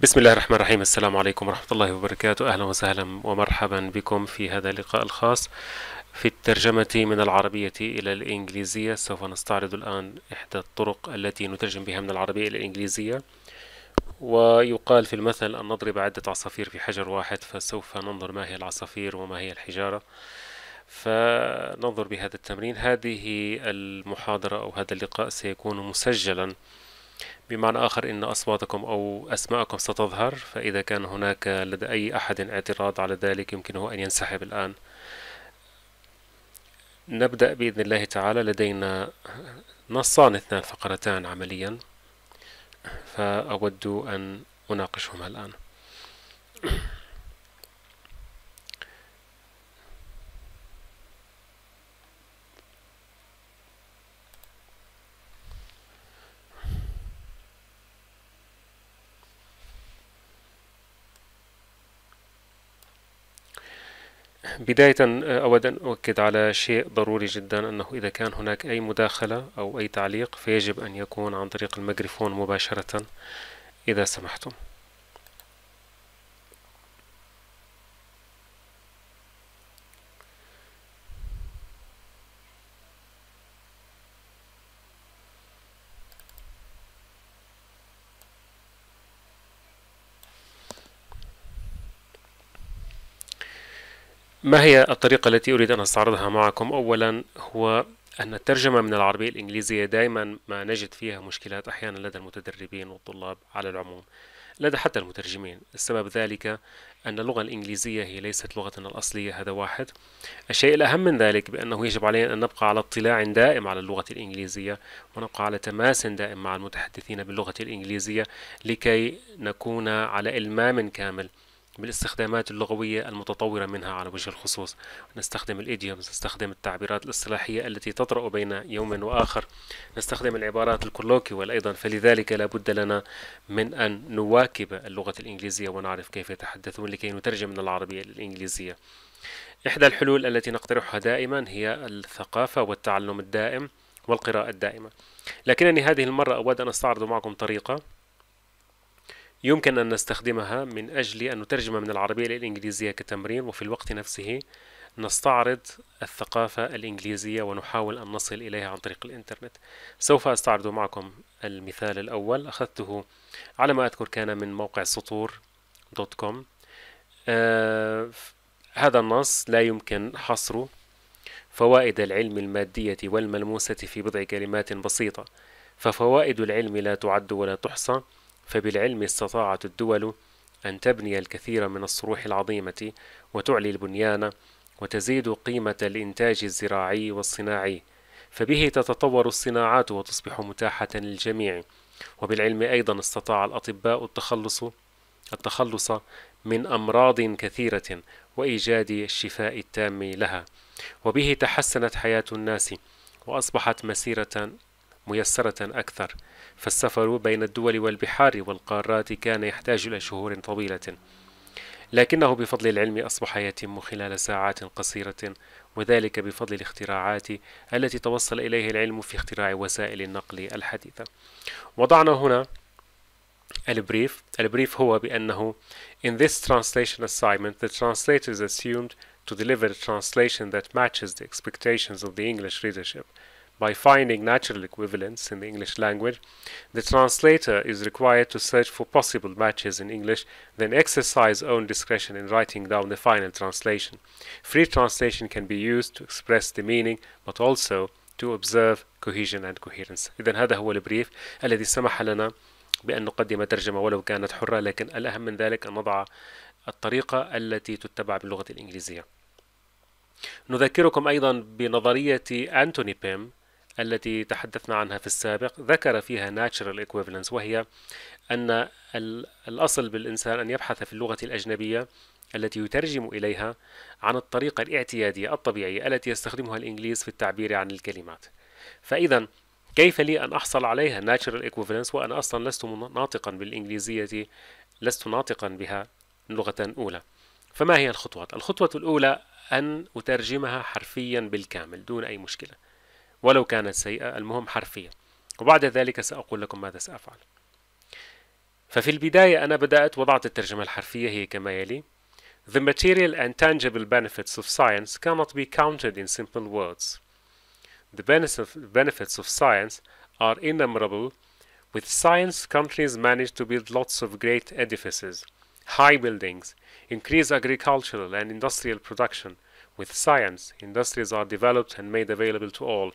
بسم الله الرحمن الرحيم السلام عليكم ورحمة الله وبركاته أهلا وسهلا ومرحبا بكم في هذا اللقاء الخاص في الترجمة من العربية إلى الإنجليزية سوف نستعرض الآن إحدى الطرق التي نترجم بها من العربية إلى الإنجليزية ويقال في المثل أن نضرب عدة عصافير في حجر واحد فسوف ننظر ما هي العصافير وما هي الحجارة فننظر بهذا التمرين هذه المحاضرة أو هذا اللقاء سيكون مسجلا بمعنى آخر إن أصواتكم أو أسماءكم ستظهر فإذا كان هناك لدى أي أحد اعتراض على ذلك يمكنه أن ينسحب الآن نبدأ بإذن الله تعالى لدينا نصان اثنان فقرتان عمليا فأود أن أناقشهما الآن بداية آه، أود أن أؤكد على شيء ضروري جدا أنه إذا كان هناك أي مداخلة أو أي تعليق فيجب أن يكون عن طريق الميكروفون مباشرة إذا سمحتم ما هي الطريقة التي أريد أن أستعرضها معكم؟ أولا هو أن الترجمة من العربية الإنجليزية دائما ما نجد فيها مشكلات أحيانا لدى المتدربين والطلاب على العموم لدى حتى المترجمين السبب ذلك أن اللغة الإنجليزية هي ليست لغتنا الأصلية هذا واحد الشيء الأهم من ذلك بأنه يجب علينا أن نبقى على اطلاع دائم على اللغة الإنجليزية ونبقى على تماس دائم مع المتحدثين باللغة الإنجليزية لكي نكون على إلمام كامل بالاستخدامات اللغوية المتطورة منها على وجه الخصوص نستخدم الإيديومز نستخدم التعبيرات الاصطلاحية التي تطرأ بين يوم وآخر نستخدم العبارات الكولوكيوال أيضا فلذلك لا بد لنا من أن نواكب اللغة الإنجليزية ونعرف كيف يتحدثون لكي نترجم من العربية للإنجليزية إحدى الحلول التي نقترحها دائما هي الثقافة والتعلم الدائم والقراءة الدائمة لكنني هذه المرة أود أن أستعرض معكم طريقة يمكن أن نستخدمها من أجل أن نترجم من العربية إلى الإنجليزية كتمرين وفي الوقت نفسه نستعرض الثقافة الإنجليزية ونحاول أن نصل إليها عن طريق الإنترنت سوف أستعرض معكم المثال الأول أخذته على ما أذكر كان من موقع سطور دوت كوم آه هذا النص لا يمكن حصره فوائد العلم المادية والملموسة في بضع كلمات بسيطة ففوائد العلم لا تعد ولا تحصى فبالعلم استطاعت الدول أن تبني الكثير من الصروح العظيمة وتعلي البنيان وتزيد قيمة الإنتاج الزراعي والصناعي فبه تتطور الصناعات وتصبح متاحة للجميع وبالعلم أيضا استطاع الأطباء التخلص التخلص من أمراض كثيرة وإيجاد الشفاء التام لها وبه تحسنت حياة الناس وأصبحت مسيرة ميسرة أكثر فالسفر بين الدول والبحار والقارات كان يحتاج إلى شهور طويلة لكنه بفضل العلم أصبح يتم خلال ساعات قصيرة وذلك بفضل الاختراعات التي توصل إليه العلم في اختراع وسائل النقل الحديثة وضعنا هنا البريف البريف هو بأنه In this translation assignment the translator is assumed to deliver a translation that matches the expectations of the English readership By finding natural equivalents in the English language, the translator is required to search for possible matches in English, then exercise own discretion in writing down the final translation. Free translation can be used to express the meaning, but also to observe cohesion and coherence. إذن هذا هو البريف الذي سمح لنا بأن نقدم ترجمة ولو كانت حرة لكن الأهم من ذلك أن نضع الطريقة التي تتبع باللغة الإنجليزية. نذكركم أيضا بنظرية أنتوني بيم التي تحدثنا عنها في السابق ذكر فيها natural equivalence وهي أن الأصل بالإنسان أن يبحث في اللغة الأجنبية التي يترجم إليها عن الطريقة الاعتيادية الطبيعية التي يستخدمها الإنجليز في التعبير عن الكلمات فإذا كيف لي أن أحصل عليها natural equivalence وأنا أصلا لست ناطقا بالإنجليزية لست ناطقا بها لغة أولى فما هي الخطوات؟ الخطوة الأولى أن أترجمها حرفيا بالكامل دون أي مشكلة ولو كانت سيئة المهم حرفيا وبعد ذلك سأقول لكم ماذا سأفعل ففي البداية أنا بدأت وضعت الترجمة الحرفية هي كما يلي The material and tangible benefits of science cannot be counted in simple words. The benefits of science are innumerable. With science, countries manage to build lots of great edifices, high buildings, increase agricultural and industrial production, With science, industries are developed and made available to all.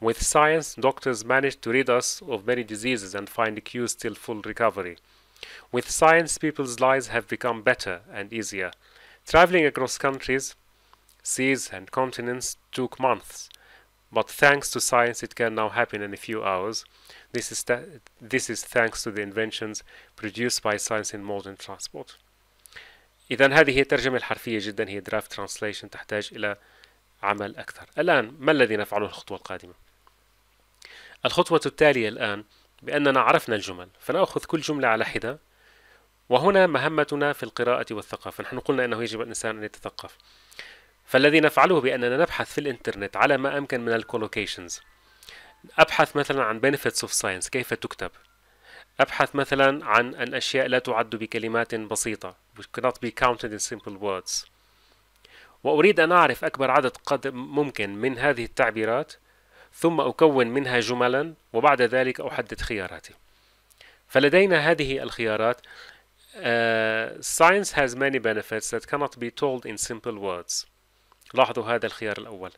With science, doctors manage to rid us of many diseases and find cure till full recovery. With science, people's lives have become better and easier. Traveling across countries, seas and continents took months, but thanks to science it can now happen in a few hours. This is, this is thanks to the inventions produced by science in modern transport. إذا هذه هي الترجمة الحرفية جدا هي draft translation تحتاج إلى عمل أكثر الآن ما الذي نفعله الخطوة القادمة؟ الخطوة التالية الآن بأننا عرفنا الجمل فنأخذ كل جملة على حدة وهنا مهمتنا في القراءة والثقافة نحن قلنا أنه يجب الإنسان أن يتثقف فالذي نفعله بأننا نبحث في الإنترنت على ما أمكن من الكولوكيشنز أبحث مثلا عن benefits of science كيف تكتب أبحث مثلا عن الأشياء لا تعد بكلمات بسيطة which cannot be counted in simple words وأريد أن أعرف أكبر عدد قد ممكن من هذه التعبيرات ثم أكون منها جملا وبعد ذلك أحدد خياراتي فلدينا هذه الخيارات uh, Science has many benefits that cannot be told in simple words لاحظوا هذا الخيار الأول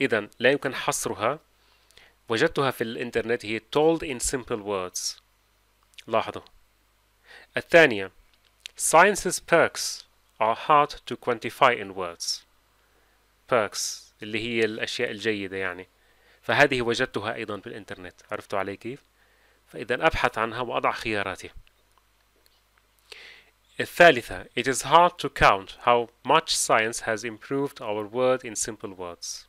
إذا لا يمكن حصرها وجدتها في الإنترنت هي told in simple words لاحظوا الثانية Science's perks are hard to quantify in words perks اللي هي الأشياء الجيدة يعني فهذه وجدتها أيضا بالإنترنت عرفتوا علي كيف؟ فإذا أبحث عنها وأضع خياراتي الثالثة It is hard to count how much science has improved our world in simple words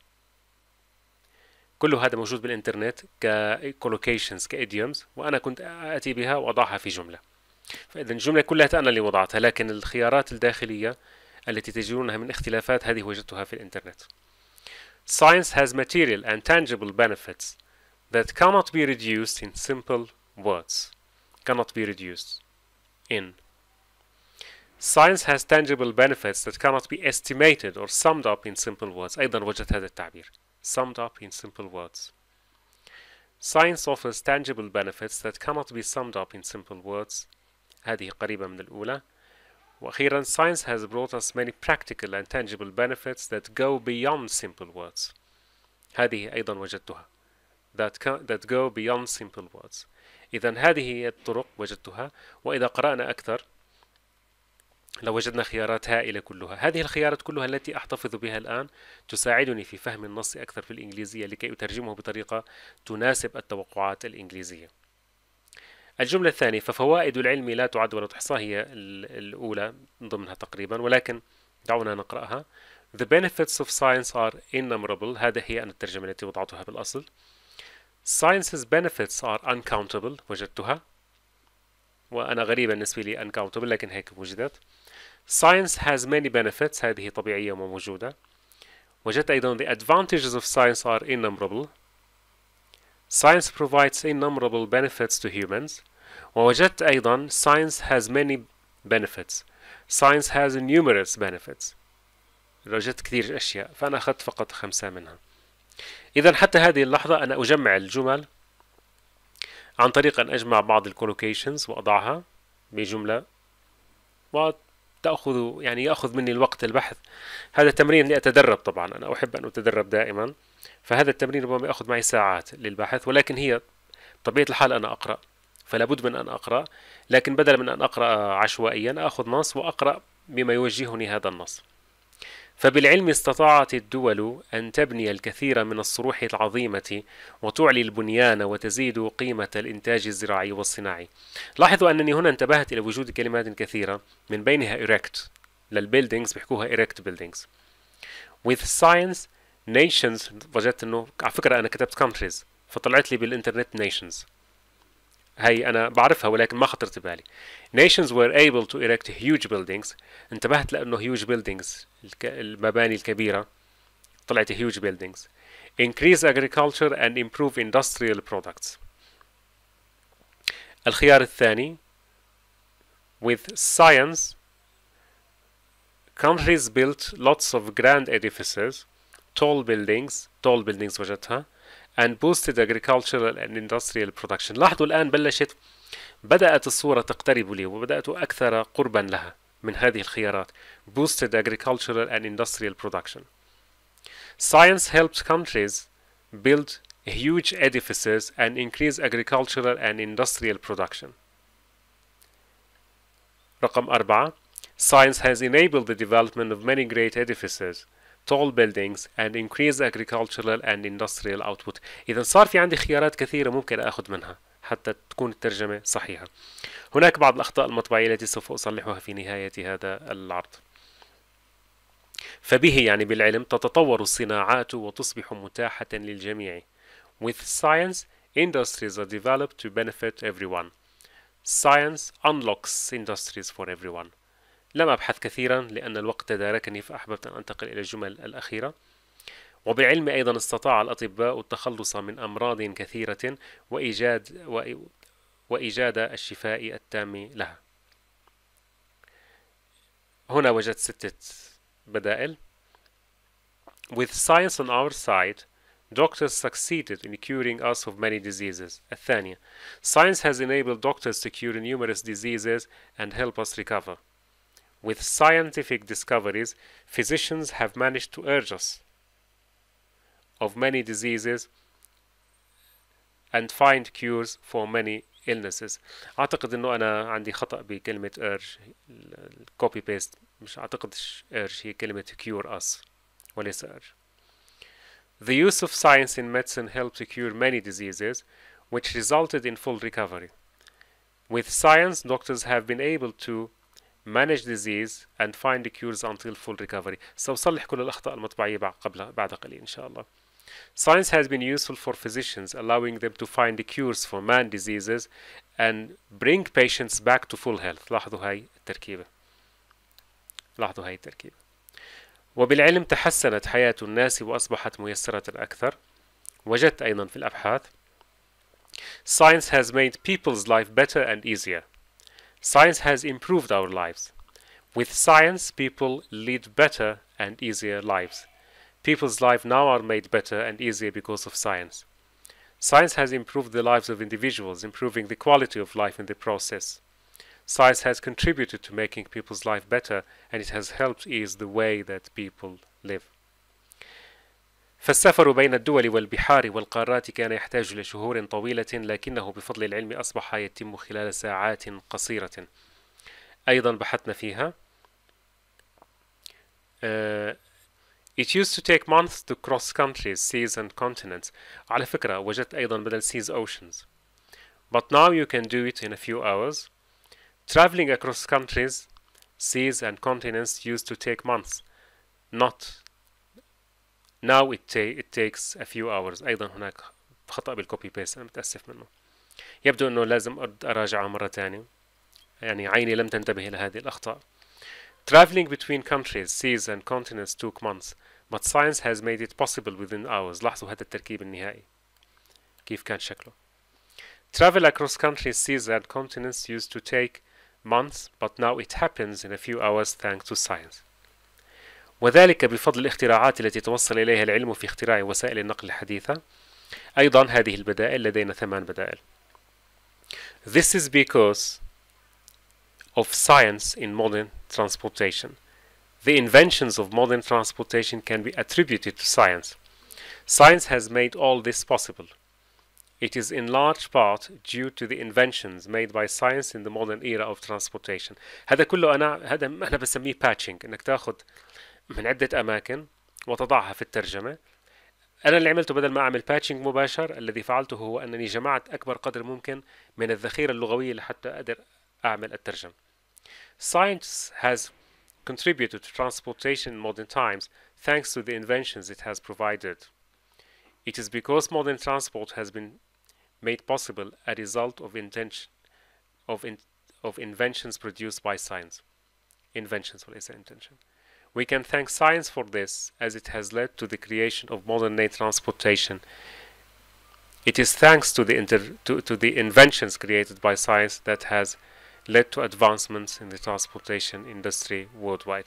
كله هذا موجود بالانترنت ككولوكيشنز كايديومز وانا كنت اتي بها واضعها في جمله فاذا الجمله كلها انا اللي وضعتها لكن الخيارات الداخليه التي تجدونها من اختلافات هذه وجدتها في الانترنت Science has material and tangible benefits that cannot be reduced in simple words. Cannot be reduced in. Science has tangible benefits that cannot be estimated or summed up in simple words. أيضا وجدت هذا التعبير. summed up in simple words. Science offers tangible benefits that cannot be summed up in simple words هذه قريبة من الأولى وأخيرا science has brought us many practical and tangible benefits that go beyond simple words هذه أيضا وجدتها that, that go beyond simple words إذا هذه الطرق وجدتها وإذا قرأنا أكثر لوجدنا لو خيارات هائلة كلها هذه الخيارات كلها التي أحتفظ بها الآن تساعدني في فهم النص أكثر في الإنجليزية لكي أترجمه بطريقة تناسب التوقعات الإنجليزية الجملة الثانية ففوائد العلم لا تعد ولا تحصى هي الأولى ضمنها تقريبا ولكن دعونا نقرأها The benefits of science are innumerable هذا هي الترجمة التي وضعتها بالأصل Science's benefits are uncountable وجدتها وأنا غريبة بالنسبة لي uncountable لكن هيك وجدت Science has many benefits هذه طبيعية وموجودة وجدت أيضا the advantages of science are innumerable Science provides innumerable benefits to humans ووجدت أيضا science has many benefits science has numerous benefits وجدت كثير أشياء فأنا أخذت فقط خمسة منها إذا حتى هذه اللحظة أنا أجمع الجمل عن طريق أن أجمع بعض الكولوكيشنز وأضعها بجملة تاخذ يعني ياخذ مني الوقت البحث هذا تمرين لاتدرب طبعا انا احب ان اتدرب دائما فهذا التمرين ربما ياخذ معي ساعات للبحث ولكن هي طبيعه الحال انا اقرا فلا بد من ان اقرا لكن بدلا من ان اقرا عشوائيا اخذ نص واقرا بما يوجهني هذا النص فبالعلم استطاعت الدول أن تبني الكثير من الصروح العظيمة وتعلي البنيان وتزيد قيمة الإنتاج الزراعي والصناعي. لاحظوا أنني هنا انتبهت إلى وجود كلمات كثيرة من بينها erect للبيلدينجز بيحكوها erect buildings. With science nations وجدت أنه على فكرة أنا كتبت countries فطلعت لي بالإنترنت nations. هي أنا بعرفها ولكن ما خطرت ببالي nations were able to erect huge buildings انتبهت لأنه huge buildings المباني الكبيرة طلعت huge buildings increase agriculture and improve industrial products الخيار الثاني with science countries built lots of grand edifices tall buildings tall buildings وجدتها and boosted agricultural and industrial production لاحظوا الآن بلشت بدأت الصورة تقترب لي وبدأت أكثر قربا لها من هذه الخيارات boosted agricultural and industrial production science helped countries build huge edifices and increase agricultural and industrial production رقم أربعة Science has enabled the development of many great edifices tall buildings and increase agricultural and industrial output إذا صار في عندي خيارات كثيرة ممكن أخذ منها حتى تكون الترجمة صحيحة هناك بعض الأخطاء المطبعية التي سوف أصلحها في نهاية هذا العرض فبه يعني بالعلم تتطور الصناعات وتصبح متاحة للجميع With science, industries are developed to benefit everyone. Science unlocks industries for everyone. لم أبحث كثيرا لأن الوقت تداركني فأحببت أن أنتقل إلى الجمل الأخيرة وبعلم أيضا استطاع الأطباء التخلص من أمراض كثيرة وإيجاد و... وإيجاد الشفاء التام لها هنا وجدت ستة بدائل With science on our side, doctors succeeded in curing us of many diseases. الثانية Science has enabled doctors to cure numerous diseases and help us recover. with scientific discoveries, physicians have managed to urge us of many diseases and find cures for many illnesses اعتقد انه انا عندي خطا بكلمه urge الكوبي بيست مش اعتقد urge هي كلمه cure us وليس urge The use of science in medicine helped to cure many diseases, which resulted in full recovery. With science, doctors have been able to manage disease and find cures until full recovery So, صلّح كل الأخطاء المطبعية قبل بعد قليل إن شاء الله Science has been useful for physicians, allowing them to find the cures for man diseases and bring patients back to full health. لاحظوا هاي التركيبة. لاحظوا هاي التركيبة. وبالعلم تحسنت حياة الناس وأصبحت ميسرة أكثر. وجدت أيضا في الأبحاث. Science has made people's life better and easier. Science has improved our lives. With science, people lead better and easier lives. People's lives now are made better and easier because of science. Science has improved the lives of individuals, improving the quality of life in the process. Science has contributed to making people's life better and it has helped ease the way that people live. فالسفر بين الدول والبحار والقارات كان يحتاج لشهور طويلة لكنه بفضل العلم أصبح يتم خلال ساعات قصيرة أيضا بحثنا فيها uh, It used to take months to cross countries, seas and continents على فكرة وجدت أيضا بدل seas oceans But now you can do it in a few hours Traveling across countries, seas and continents used to take months not now it, ta it takes a few hours أيضا هناك خطأ بالكوبي بيست أنا متأسف منه يبدو أنه لازم أراجعه مرة ثانية يعني عيني لم تنتبه إلى هذه الأخطاء Traveling between countries, seas and continents took months but science has made it possible within hours لاحظوا هذا التركيب النهائي كيف كان شكله Travel across countries, seas and continents used to take months but now it happens in a few hours thanks to science وذلك بفضل الاختراعات التي توصل إليها العلم في اختراع وسائل النقل الحديثة أيضا هذه البدائل لدينا ثمان بدائل This is because of science in modern transportation. The inventions of modern transportation can be attributed to science. Science has made all this possible. It is in large part due to the inventions made by science in the modern era of transportation. هذا كله أنا هذا أنا بسميه patching إنك تاخذ من عدة أماكن وتضعها في الترجمة أنا اللي عملته بدل ما أعمل باتشنج مباشر الذي فعلته هو أنني جمعت أكبر قدر ممكن من الذخيرة اللغوية لحتى أقدر أعمل الترجمة Science has contributed to transportation in modern times thanks to the inventions it has provided. It is because modern transport has been made possible a result of intention of in, of inventions produced by science. Inventions, what is intention? We can thank science for this, as it has led to the creation of modern day transportation. It is thanks to the, inter- to, to the inventions created by science that has led to advancements in the transportation industry worldwide.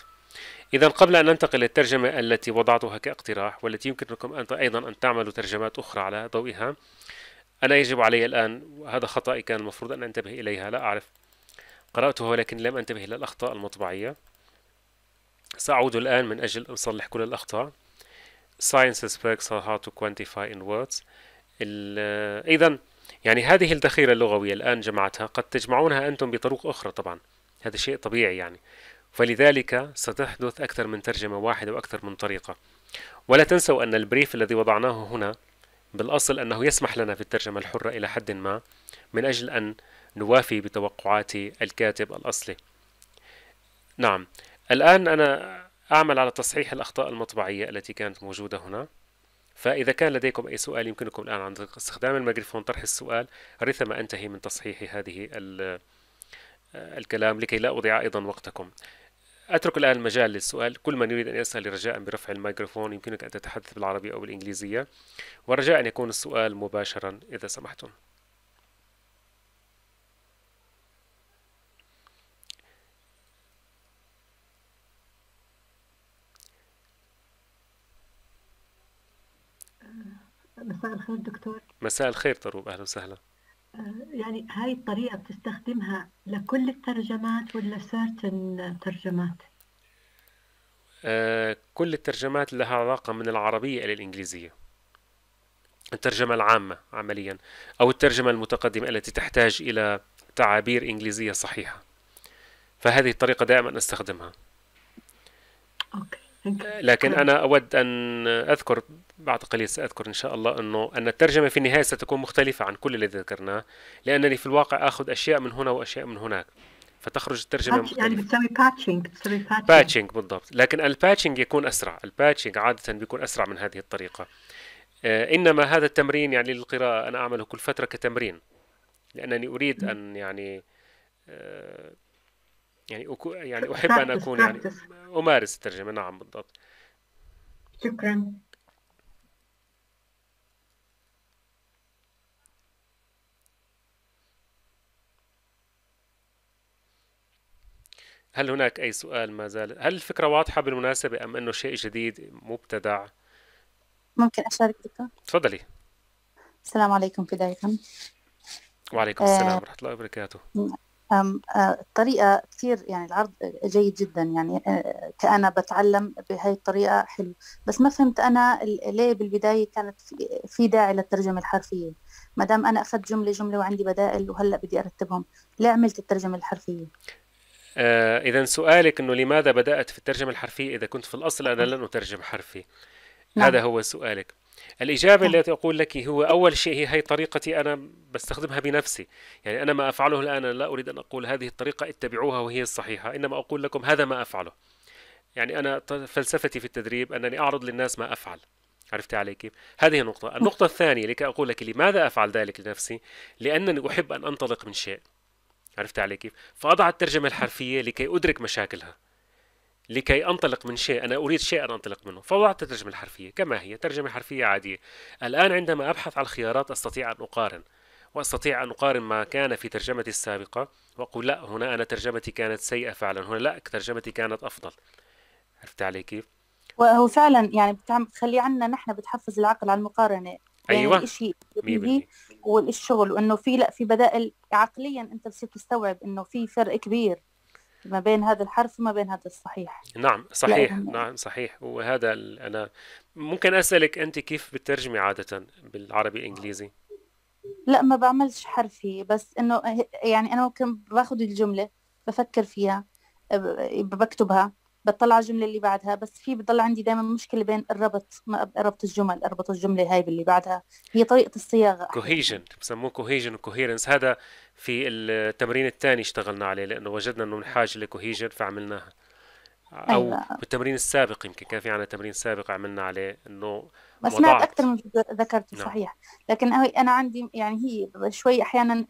إذا قبل أن ننتقل للترجمة التي وضعتها كاقتراح والتي يمكنكم أن أيضا أن تعملوا ترجمات أخرى على ضوئها أنا يجب علي الآن هذا خطأي كان المفروض أن أنتبه إليها لا أعرف قرأته ولكن لم أنتبه إلى الأخطاء المطبعية سأعود الآن من أجل أصلح كل الأخطاء science aspects are hard to quantify in words إذا يعني هذه الذخيرة اللغوية الآن جمعتها قد تجمعونها أنتم بطرق أخرى طبعا هذا شيء طبيعي يعني فلذلك ستحدث أكثر من ترجمة واحدة وأكثر من طريقة ولا تنسوا أن البريف الذي وضعناه هنا بالأصل أنه يسمح لنا في الترجمة الحرة إلى حد ما من أجل أن نوافي بتوقعات الكاتب الأصلي نعم الآن أنا أعمل على تصحيح الأخطاء المطبعية التي كانت موجودة هنا فإذا كان لديكم أي سؤال يمكنكم الآن عن استخدام الميكروفون طرح السؤال رثما أنتهي من تصحيح هذه آه، الكلام لكي لا أضيع أيضا وقتكم أترك الآن مجال للسؤال كل من يريد أن يسأل رجاء برفع الميكروفون يمكنك أن تتحدث بالعربية أو بالإنجليزية ورجاء أن يكون السؤال مباشرا إذا سمحتم مساء الخير دكتور مساء الخير طروب اهلا وسهلا آه، يعني هاي الطريقة بتستخدمها لكل الترجمات ولا سيرتن ترجمات؟ آه كل الترجمات لها علاقة من العربية إلى الإنجليزية الترجمة العامة عمليا أو الترجمة المتقدمة التي تحتاج إلى تعابير إنجليزية صحيحة فهذه الطريقة دائما أستخدمها أوكي. لكن نعم. أنا أود أن أذكر بعد قليل سأذكر إن شاء الله أنه أن الترجمة في النهاية ستكون مختلفة عن كل الذي ذكرناه لأنني في الواقع أخذ أشياء من هنا وأشياء من هناك فتخرج الترجمة يعني مختلفة. يعني بتسوي باتشنج بتسوي باتشنج باتشنج بالضبط لكن الباتشنج يكون أسرع الباتشنج عادة بيكون أسرع من هذه الطريقة آه، إنما هذا التمرين يعني للقراءة أنا أعمله كل فترة كتمرين لأنني أريد نعم. أن يعني آه، يعني أكو يعني أحب أن أكون يعني أمارس الترجمة نعم بالضبط شكرا هل هناك أي سؤال ما زال؟ هل الفكرة واضحة بالمناسبة أم أنه شيء جديد مبتدع؟ ممكن أشارك تفضلي السلام عليكم بداية وعليكم السلام ورحمة الله وبركاته نعم. الطريقة آه، كثير يعني العرض جيد جدا يعني آه، كأنا بتعلم بهاي الطريقة حلو بس ما فهمت أنا ليه بالبداية كانت في داعي للترجمة الحرفية ما دام أنا أخذت جملة جملة وعندي بدائل وهلأ بدي أرتبهم ليه عملت الترجمة الحرفية؟ آه إذا سؤالك أنه لماذا بدأت في الترجمة الحرفية إذا كنت في الأصل أنا نعم. لن أترجم حرفي نعم. هذا هو سؤالك الإجابة نعم. التي أقول لك هو أول شيء هي هي طريقتي أنا بستخدمها بنفسي يعني أنا ما أفعله الآن لا أريد أن أقول هذه الطريقة اتبعوها وهي الصحيحة إنما أقول لكم هذا ما أفعله يعني أنا فلسفتي في التدريب أنني أعرض للناس ما أفعل عرفت علي كيف؟ هذه النقطة، نعم. النقطة الثانية لكي أقول لك لماذا أفعل ذلك لنفسي؟ لأنني أحب أن أنطلق من شيء عرفت علي كيف؟ فأضع الترجمة الحرفية لكي أدرك مشاكلها لكي أنطلق من شيء أنا أريد شيء أن أنطلق منه فوضعت الترجمة الحرفية كما هي ترجمة حرفية عادية الآن عندما أبحث عن الخيارات أستطيع أن أقارن واستطيع ان اقارن ما كان في ترجمتي السابقه واقول لا هنا انا ترجمتي كانت سيئه فعلا هنا لا ترجمتي كانت افضل عرفت علي كيف؟ وهو فعلا يعني بتخلي عنا نحن بتحفز العقل على المقارنه بين يعني ايوه شيء والشغل وانه في لا في بدائل عقليا انت بتصير تستوعب انه في فرق كبير ما بين هذا الحرف وما بين هذا الصحيح نعم صحيح نعم صحيح وهذا انا ممكن اسالك انت كيف بتترجمي عاده بالعربي الانجليزي لا ما بعملش حرفي بس انه أه، يعني انا ممكن باخذ الجمله بفكر فيها بكتبها بطلع على الجمله اللي بعدها بس في بضل عندي دائما مشكله بين الربط ما ربط الجمل اربط الجمله هاي باللي بعدها هي طريقه الصياغه كوهيجن بسموه كوهيجن وكوهيرنس هذا في التمرين الثاني اشتغلنا عليه لانه وجدنا انه نحاج لكوهيجن فعملناها او أيوة. بالتمرين السابق يمكن كان في عنا تمرين سابق عملنا عليه انه بس سمعت اكثر من ذكرته نعم. صحيح لكن انا عندي يعني هي شوي احيانا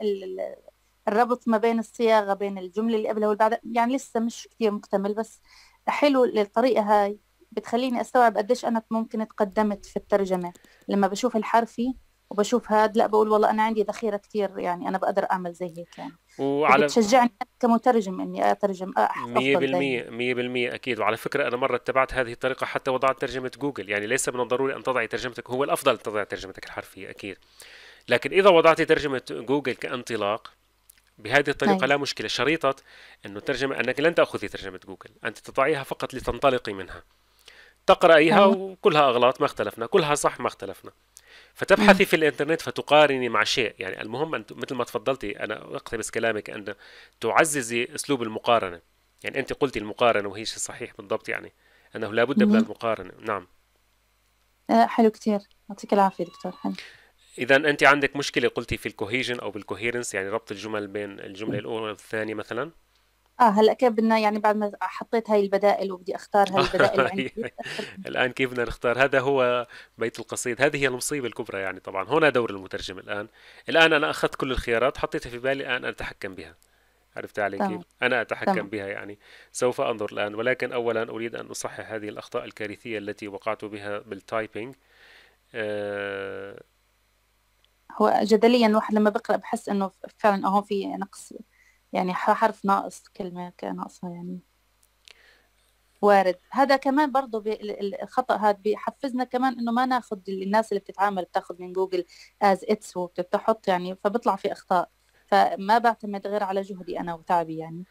الربط ما بين الصياغه بين الجمله اللي قبلها واللي بعدها يعني لسه مش كثير مكتمل بس حلو للطريقة هاي بتخليني استوعب قديش انا ممكن تقدمت في الترجمه لما بشوف الحرفي وبشوف هاد لا بقول والله انا عندي ذخيره كتير يعني انا بقدر اعمل زي هيك يعني وعلى بتشجعني كمترجم اني اترجم افضل 100% 100% اكيد وعلى فكره انا مره اتبعت هذه الطريقه حتى وضعت ترجمه جوجل يعني ليس من الضروري ان تضعي ترجمتك هو الافضل تضعي ترجمتك الحرفيه اكيد لكن اذا وضعت ترجمه جوجل كانطلاق بهذه الطريقة طيب. لا مشكلة شريطة أنه ترجمة أنك لن تأخذي ترجمة جوجل أنت تضعيها فقط لتنطلقي منها تقرأيها وكلها أغلاط ما اختلفنا كلها صح ما اختلفنا فتبحثي في الانترنت فتقارني مع شيء يعني المهم انت مثل ما تفضلتي أنا أقتبس كلامك أن تعززي أسلوب المقارنة يعني أنت قلتي المقارنة وهي شيء صحيح بالضبط يعني أنه لابد من المقارنة نعم آه، حلو كثير يعطيك العافية دكتور حلو. اذا انت عندك مشكله قلتي في الكوهيجن او بالكوهيرنس يعني ربط الجمل بين الجمله الاولى والثانيه مثلا اه هلا كيف بدنا يعني بعد ما حطيت هاي البدائل وبدي اختار هاي البدائل عندي الان كيف بدنا نختار هذا هو بيت القصيد هذه هي المصيبه الكبرى يعني طبعا هنا دور المترجم الان الان انا اخذت كل الخيارات حطيتها في بالي الان اتحكم بها عرفت علي كيف؟ أنا أتحكم بها يعني سوف أنظر الآن ولكن أولا أريد أن أصحح هذه الأخطاء الكارثية التي وقعت بها بالتايبنج آه هو جدليا الواحد لما بقرأ بحس إنه فعلا هون في نقص يعني حرف ناقص كلمة ناقصة يعني وارد هذا كمان برضه الخطا هذا بيحفزنا كمان انه ما ناخذ الناس اللي بتتعامل بتاخذ من جوجل از اتس وبتحط يعني فبطلع في اخطاء فما بعتمد غير على جهدي انا وتعبي يعني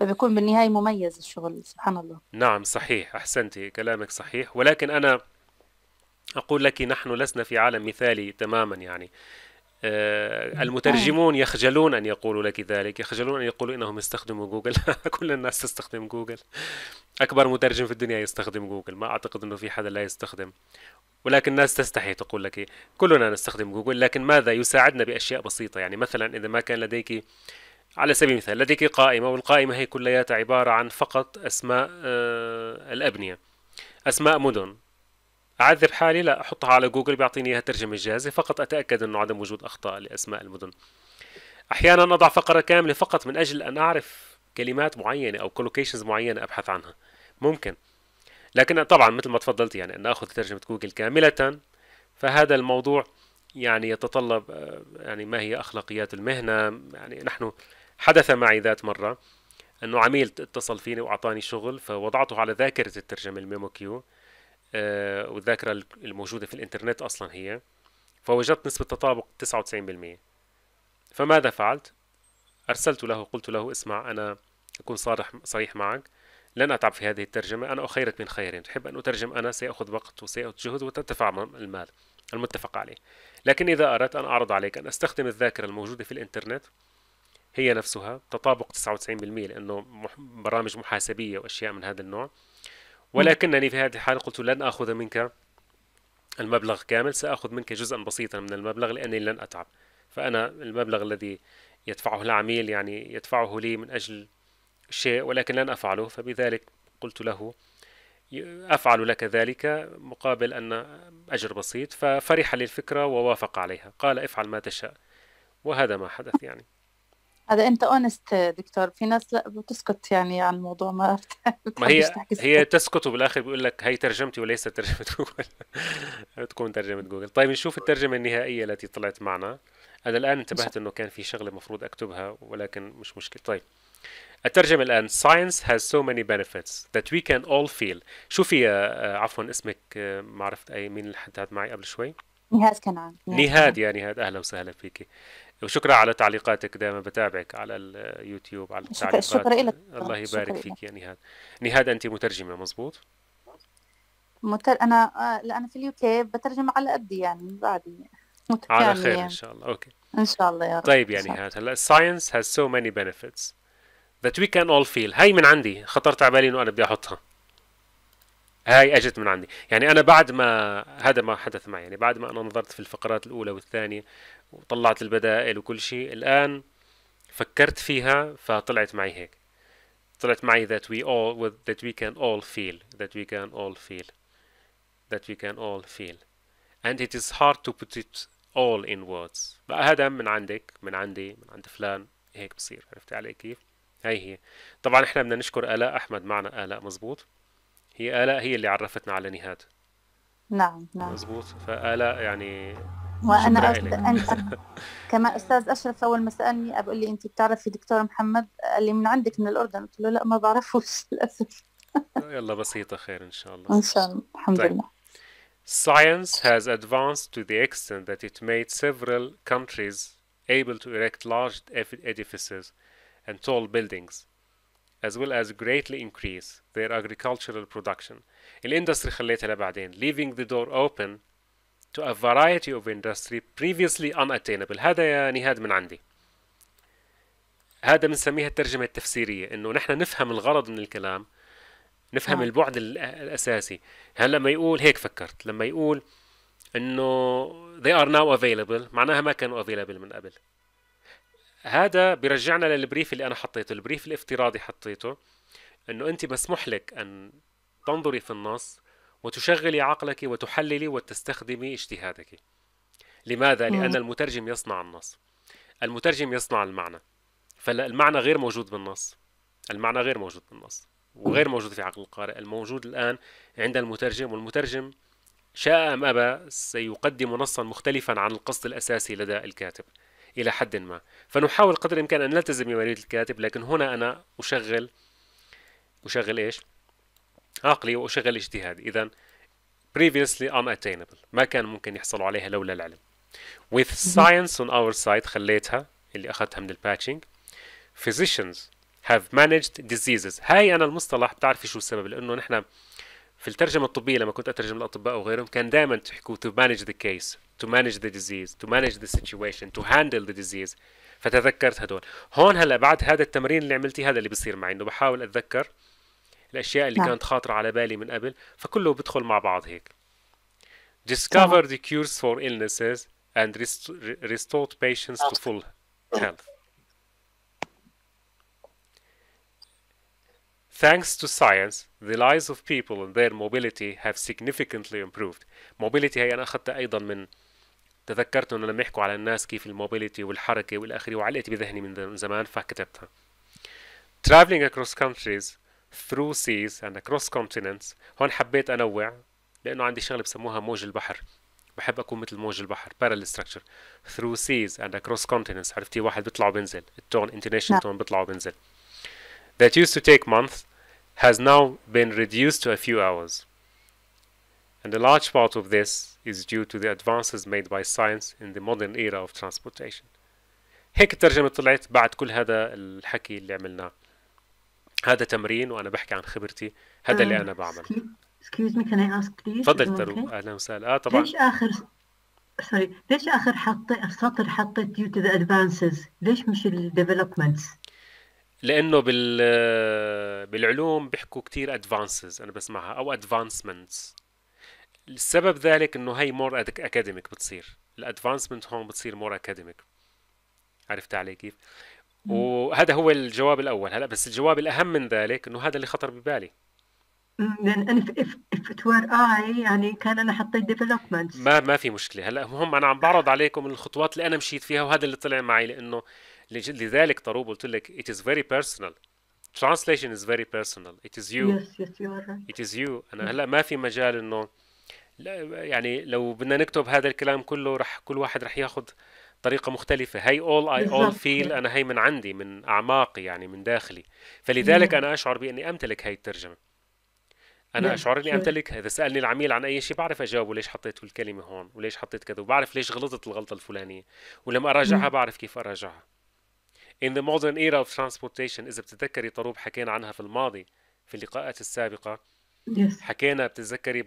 فبيكون بالنهايه مميز الشغل سبحان الله نعم صحيح احسنتي كلامك صحيح ولكن انا اقول لك نحن لسنا في عالم مثالي تماما يعني آه، المترجمون آه. يخجلون أن يقولوا لك ذلك يخجلون أن يقولوا أنهم يستخدموا جوجل كل الناس تستخدم جوجل أكبر مترجم في الدنيا يستخدم جوجل ما أعتقد أنه في حدا لا يستخدم ولكن الناس تستحي تقول لك إيه. كلنا نستخدم جوجل لكن ماذا يساعدنا بأشياء بسيطة يعني مثلا إذا ما كان لديك على سبيل المثال لديك قائمة والقائمة هي كلياتها عبارة عن فقط أسماء آه، الأبنية أسماء مدن اعذب حالي لا احطها على جوجل بيعطيني اياها ترجمه جاهزه فقط اتاكد انه عدم وجود اخطاء لاسماء المدن احيانا اضع فقره كامله فقط من اجل ان اعرف كلمات معينه او كولوكيشنز معينه ابحث عنها ممكن لكن طبعا مثل ما تفضلت يعني ان اخذ ترجمه جوجل كامله فهذا الموضوع يعني يتطلب آه، يعني ما هي اخلاقيات المهنه يعني نحن حدث معي ذات مره انه عميل اتصل فيني واعطاني شغل فوضعته على ذاكره الترجمه الميمو كيو آه، والذاكرة الموجودة في الإنترنت أصلا هي فوجدت نسبة تطابق 99% فماذا فعلت؟ أرسلت له قلت له اسمع أنا أكون صارح صريح معك لن أتعب في هذه الترجمة أنا أخيرك من خيرين تحب أن أترجم أنا سيأخذ وقت وسيأخذ جهد وتدفع المال المتفق عليه لكن إذا أردت أن أعرض عليك أن أستخدم الذاكرة الموجودة في الإنترنت هي نفسها تطابق 99% لأنه برامج محاسبية وأشياء من هذا النوع ولكنني في هذه الحالة قلت لن آخذ منك المبلغ كامل سآخذ منك جزءا بسيطا من المبلغ لأني لن أتعب فأنا المبلغ الذي يدفعه العميل يعني يدفعه لي من أجل شيء ولكن لن أفعله فبذلك قلت له أفعل لك ذلك مقابل أن أجر بسيط ففرح للفكرة ووافق عليها قال افعل ما تشاء وهذا ما حدث يعني هذا انت اونست دكتور في ناس لا بتسكت يعني عن الموضوع ما ما هي هي تسكت وبالاخر بيقول لك هي ترجمتي وليس ترجمه جوجل بتكون ترجمه جوجل طيب نشوف الترجمه النهائيه التي طلعت معنا انا الان انتبهت انه كان في شغله مفروض اكتبها ولكن مش مشكله طيب الترجمة الآن Science has so many benefits that we can all feel شوفي آه، عفوا اسمك آه، ما عرفت أي مين اللي حدد معي قبل شوي نهاد كنعان نهاد يا نهاد أهلا وسهلا فيكي وشكرا على تعليقاتك دائما بتابعك على اليوتيوب على التعليقات طيب، شكرا لك الله يبارك فيك يا نهاد نهاد انت مترجمه مزبوط متر... انا آه، لا انا في اليوكي بترجم على قدي يعني بعد على يعني. خير ان شاء الله اوكي ان شاء الله يا رب طيب يا نهاد هلا الساينس هاز سو ماني بنفيتس ذات وي كان اول فيل هاي من عندي خطرت على بالي انه انا بدي احطها هاي اجت من عندي يعني انا بعد ما هذا ما حدث معي يعني بعد ما انا نظرت في الفقرات الاولى والثانيه وطلعت البدائل وكل شيء الآن فكرت فيها فطلعت معي هيك طلعت معي that we all with, that we can all feel that we can all feel that we can all feel and it is hard to put it all in words بقى هذا من عندك من عندي من عند فلان هيك بصير عرفت علي كيف هي هي طبعا احنا بدنا نشكر آلاء أحمد معنا آلاء مزبوط هي آلاء هي اللي عرفتنا على نهاد نعم نعم مزبوط فآلاء يعني وانا أست... كما استاذ اشرف اول ما سالني بقول لي انت بتعرفي دكتور محمد قال لي من عندك من الاردن قلت له لا ما بعرفوش للاسف يلا بسيطه خير ان شاء الله ان شاء الله الحمد طيب. لله Science has advanced to the extent that it made several countries able to erect large edifices and tall buildings, as well as greatly increase their agricultural production. الاندستري خليتها لبعدين, leaving the door open to a variety of industry previously unattainable هذا يا نهاد من عندي هذا بنسميها الترجمة التفسيرية انه نحن نفهم الغرض من الكلام نفهم آه. البعد الاساسي هلا لما يقول هيك فكرت لما يقول انه they are now available معناها ما كانوا available من قبل هذا بيرجعنا للبريف اللي انا حطيته البريف الافتراضي حطيته انه انت مسموح لك ان تنظري في النص وتشغلي عقلك وتحللي وتستخدمي اجتهادك لماذا؟ لأن المترجم يصنع النص المترجم يصنع المعنى فالمعنى غير موجود بالنص المعنى غير موجود بالنص وغير موجود في عقل القارئ الموجود الآن عند المترجم والمترجم شاء أم أبى سيقدم نصا مختلفا عن القصد الأساسي لدى الكاتب إلى حد ما فنحاول قدر الإمكان أن نلتزم بمريض الكاتب لكن هنا أنا أشغل أشغل إيش؟ عقلي وأشغل اجتهادي إذا previously unattainable ما كان ممكن يحصلوا عليها لولا العلم with science on our side خليتها اللي أخذتها من الباتشنج physicians have managed diseases هاي أنا المصطلح بتعرفي شو السبب لأنه نحن في الترجمة الطبية لما كنت أترجم الأطباء وغيرهم كان دائما تحكوا to manage the case to manage the disease to manage the situation to handle the disease فتذكرت هدول هون هلا بعد هذا التمرين اللي عملتيه هذا اللي بصير معي انه بحاول اتذكر الاشياء اللي نعم. كانت خاطره على بالي من قبل فكله بدخل مع بعض هيك discover the cures for illnesses and restored patients to full health Thanks to science, the lives of people and their mobility have significantly improved. Mobility هي أنا أخذتها أيضا من تذكرت انه لما يحكوا على الناس كيف الموبيليتي والحركه والاخري وعلقت بذهني من زمان فكتبتها traveling across countries through seas and across continents هون حبيت أنوع لأنه عندي شغلة بسموها موج البحر بحب أكون مثل موج البحر parallel structure through seas and across continents عرفتي واحد بيطلع وبينزل التون intonation تون بيطلع وبينزل that used to take months has now been reduced to a few hours and a large part of this is due to the advances made by science in the modern era of transportation هيك الترجمة طلعت بعد كل هذا الحكي اللي عملناه هذا تمرين وانا بحكي عن خبرتي هذا اللي آه، انا بعمله اكسكيوز مي كان اي اسك بليز تفضل اهلا وسهلا اه طبعا ليش اخر سوري ليش اخر حطيت السطر حطيت ديو تو ذا ادفانسز ليش مش الديفلوبمنتس لانه بال بالعلوم بيحكوا كتير ادفانسز انا بسمعها او ادفانسمنتس السبب ذلك انه هي مور اكاديميك بتصير الادفانسمنت هون بتصير مور اكاديميك عرفت علي كيف؟ وهذا هو الجواب الاول هلا بس الجواب الاهم من ذلك انه هذا اللي خطر ببالي لان انا اف ات وير اي يعني كان انا حطيت ديفلوبمنت ما ما في مشكله هلا المهم انا عم بعرض عليكم الخطوات اللي انا مشيت فيها وهذا اللي طلع معي لانه لذلك طروب قلت لك it is very personal translation is very personal it is you yes yes it is you انا هلا ما في مجال انه يعني لو بدنا نكتب هذا الكلام كله رح كل واحد رح ياخذ طريقه مختلفه هي اول اي اول فيل انا هي من عندي من اعماقي يعني من داخلي فلذلك انا اشعر باني امتلك هي الترجمه انا نعم، اشعر اني امتلك اذا سالني العميل عن اي شيء بعرف اجاوبه ليش حطيت الكلمه هون وليش حطيت كذا وبعرف ليش غلطت الغلطه الفلانيه ولما اراجعها بعرف كيف اراجعها In the modern era of transportation إذا بتتذكري طروب حكينا عنها في الماضي في اللقاءات السابقة yes. حكينا بتتذكري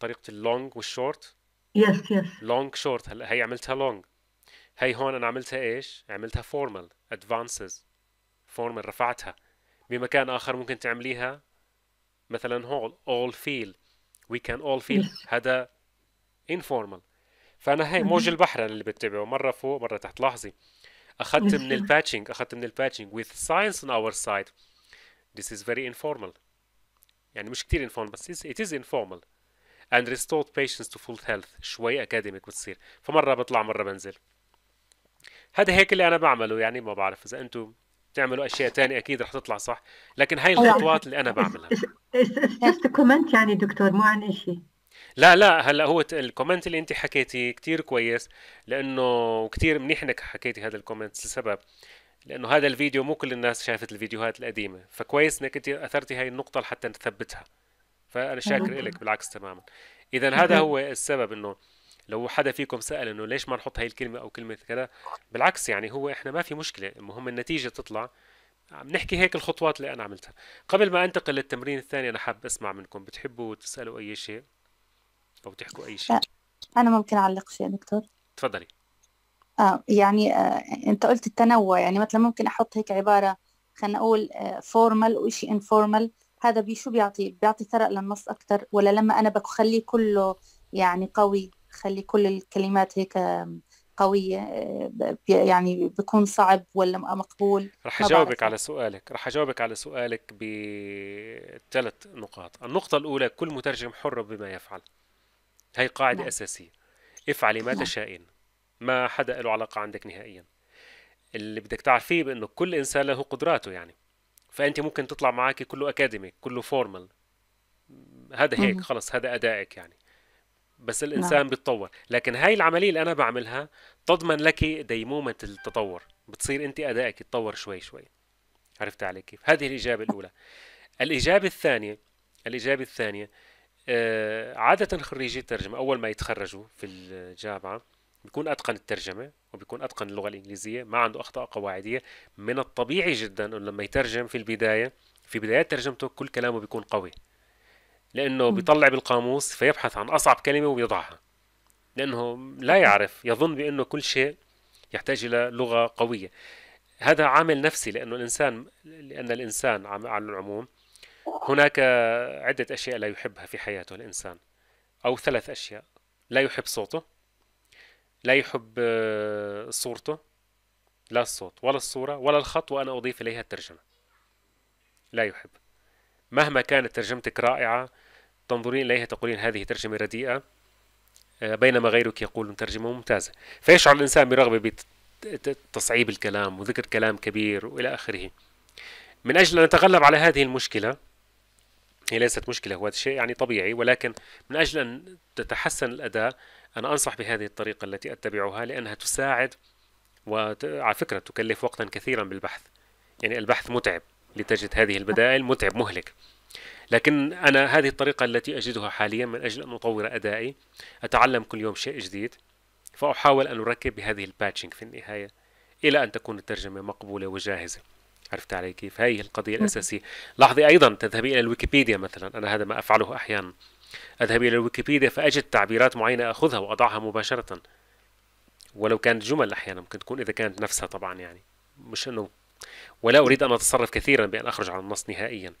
طريقة اللونج والشورت يس يس لونج شورت هلا هي عملتها لونج هي هون انا عملتها ايش عملتها فورمال ادفانسز فورمال رفعتها بمكان اخر ممكن تعمليها مثلا هول اول فيل وي كان اول فيل هذا انفورمال فانا هي موج البحر اللي بتبعه مره فوق مره تحت لاحظي اخذت من الباتشنج اخذت من الباتشنج with science on our side this is very informal يعني مش كتير informal بس it is informal and restored patients to full health شوي academic بتصير فمره بطلع مره بنزل هذا هيك اللي انا بعمله يعني ما بعرف اذا انتم تعملوا اشياء تانية اكيد رح تطلع صح لكن هاي الخطوات اللي انا بعملها جاست كومنت يعني دكتور مو عن شيء لا لا هلا هو الكومنت اللي انت حكيتي كتير كويس لانه كتير منيح انك حكيتي هذا الكومنت لسبب لانه هذا الفيديو مو كل الناس شافت الفيديوهات القديمه فكويس انك انت اثرتي هاي النقطه لحتى نثبتها فانا شاكر لك بالعكس تماما اذا هذا هو السبب انه لو حدا فيكم سأل انه ليش ما نحط هاي الكلمة او كلمة كذا بالعكس يعني هو احنا ما في مشكلة المهم النتيجة تطلع عم نحكي هيك الخطوات اللي انا عملتها قبل ما انتقل للتمرين الثاني انا حاب اسمع منكم بتحبوا تسألوا اي شيء او تحكوا اي شيء انا ممكن اعلق شيء دكتور تفضلي آه يعني آه انت قلت التنوع يعني مثلا ممكن احط هيك عبارة خلينا نقول فورمال وشيء انفورمال هذا شو بيعطي بيعطي ثرق للنص اكثر ولا لما انا بخليه كله يعني قوي خلي كل الكلمات هيك قوية آه، يعني بيكون صعب ولا مقبول رح أجاوبك على سؤالك رح أجاوبك على سؤالك بثلاث نقاط النقطة الأولى كل مترجم حر بما يفعل هي قاعدة نعم. أساسية افعلي ما نعم. تشائين ما حدا له علاقة عندك نهائيا اللي بدك تعرفيه بأنه كل إنسان له قدراته يعني فأنت ممكن تطلع معك كله أكاديمي كله فورمال هذا هيك خلص هذا أدائك يعني بس الانسان نعم. بيتطور لكن هاي العمليه اللي انا بعملها تضمن لك ديمومه التطور بتصير انت ادائك يتطور شوي شوي عرفت علي كيف هذه الاجابه الاولى الاجابه الثانيه الاجابه الثانيه آه عاده خريجي الترجمه اول ما يتخرجوا في الجامعه بيكون اتقن الترجمه وبيكون اتقن اللغه الانجليزيه ما عنده اخطاء قواعديه من الطبيعي جدا انه لما يترجم في البدايه في بدايات ترجمته كل كلامه بيكون قوي لانه بيطلع بالقاموس فيبحث عن اصعب كلمه ويضعها لانه لا يعرف يظن بانه كل شيء يحتاج الى لغه قويه هذا عامل نفسي لانه الانسان لان الانسان على العموم هناك عده اشياء لا يحبها في حياته الانسان او ثلاث اشياء لا يحب صوته لا يحب آه، صورته لا الصوت ولا الصورة ولا الخط وأنا أضيف إليها الترجمة لا يحب مهما كانت ترجمتك رائعة تنظرين إليها تقولين هذه ترجمة رديئة آه، بينما غيرك يقول ترجمة ممتازة فيشعر الإنسان برغبة بتصعيب الكلام وذكر كلام كبير وإلى آخره من أجل أن نتغلب على هذه المشكلة هي ليست مشكلة هو شيء يعني طبيعي ولكن من أجل أن تتحسن الأداء أنا أنصح بهذه الطريقة التي أتبعها لأنها تساعد وعلى فكرة تكلف وقتا كثيرا بالبحث يعني البحث متعب لتجد هذه البدائل متعب مهلك لكن أنا هذه الطريقة التي أجدها حاليا من أجل أن أطور أدائي أتعلم كل يوم شيء جديد فأحاول أن أركب بهذه الباتشنج في النهاية إلى أن تكون الترجمة مقبولة وجاهزة عرفت علي كيف هذه القضية الأساسية لاحظي أيضا تذهبي إلى الويكيبيديا مثلا أنا هذا ما أفعله أحيانا أذهب إلى الويكيبيديا فأجد تعبيرات معينة أخذها وأضعها مباشرة ولو كانت جمل أحيانا ممكن تكون إذا كانت نفسها طبعا يعني مش أنه ولا أريد أن أتصرف كثيرا بأن أخرج عن النص نهائيا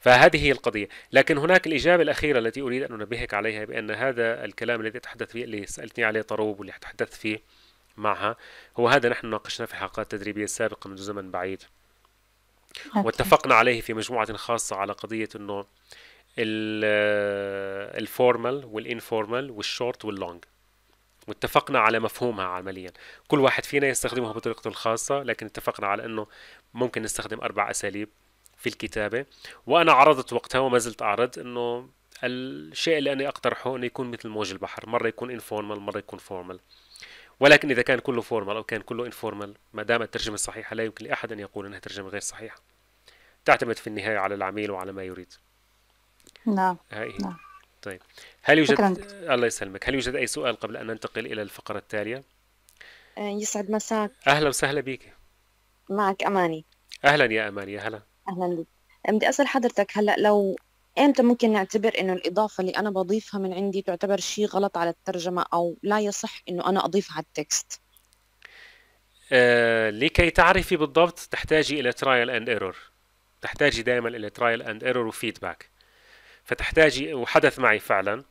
فهذه هي القضية لكن هناك الإجابة الأخيرة التي أريد أن أنبهك عليها بأن هذا الكلام الذي أتحدث فيه اللي سألتني عليه طروب واللي تحدثت فيه معها هو هذا نحن ناقشناه في حلقات تدريبية سابقة منذ زمن بعيد واتفقنا عليه في مجموعة خاصة على قضية أنه الفورمال والإنفورمال والشورت واللونج واتفقنا على مفهومها عمليا كل واحد فينا يستخدمها بطريقته الخاصة لكن اتفقنا على أنه ممكن نستخدم أربع أساليب في الكتابه وانا عرضت وقتها وما زلت اعرض انه الشيء اللي انا اقترحه انه يكون مثل موج البحر مره يكون انفورمال مره يكون فورمال ولكن اذا كان كله فورمال او كان كله انفورمال ما دام الترجمه صحيحه لا يمكن لاحد ان يقول انها ترجمه غير صحيحه تعتمد في النهايه على العميل وعلى ما يريد نعم هاي هي. نعم طيب هل يوجد شكرا. الله يسلمك هل يوجد اي سؤال قبل ان ننتقل الى الفقره التاليه آه، يسعد مساك اهلا وسهلا بك معك اماني اهلا يا اماني اهلا اهلا بك بدي اسال حضرتك هلا لو امتى ممكن نعتبر انه الاضافه اللي انا بضيفها من عندي تعتبر شيء غلط على الترجمه او لا يصح انه انا اضيفها على التكست آه، لكي تعرفي بالضبط تحتاجي الى ترايل اند ايرور تحتاجي دائما الى ترايل اند ايرور وفيدباك فتحتاجي وحدث معي فعلا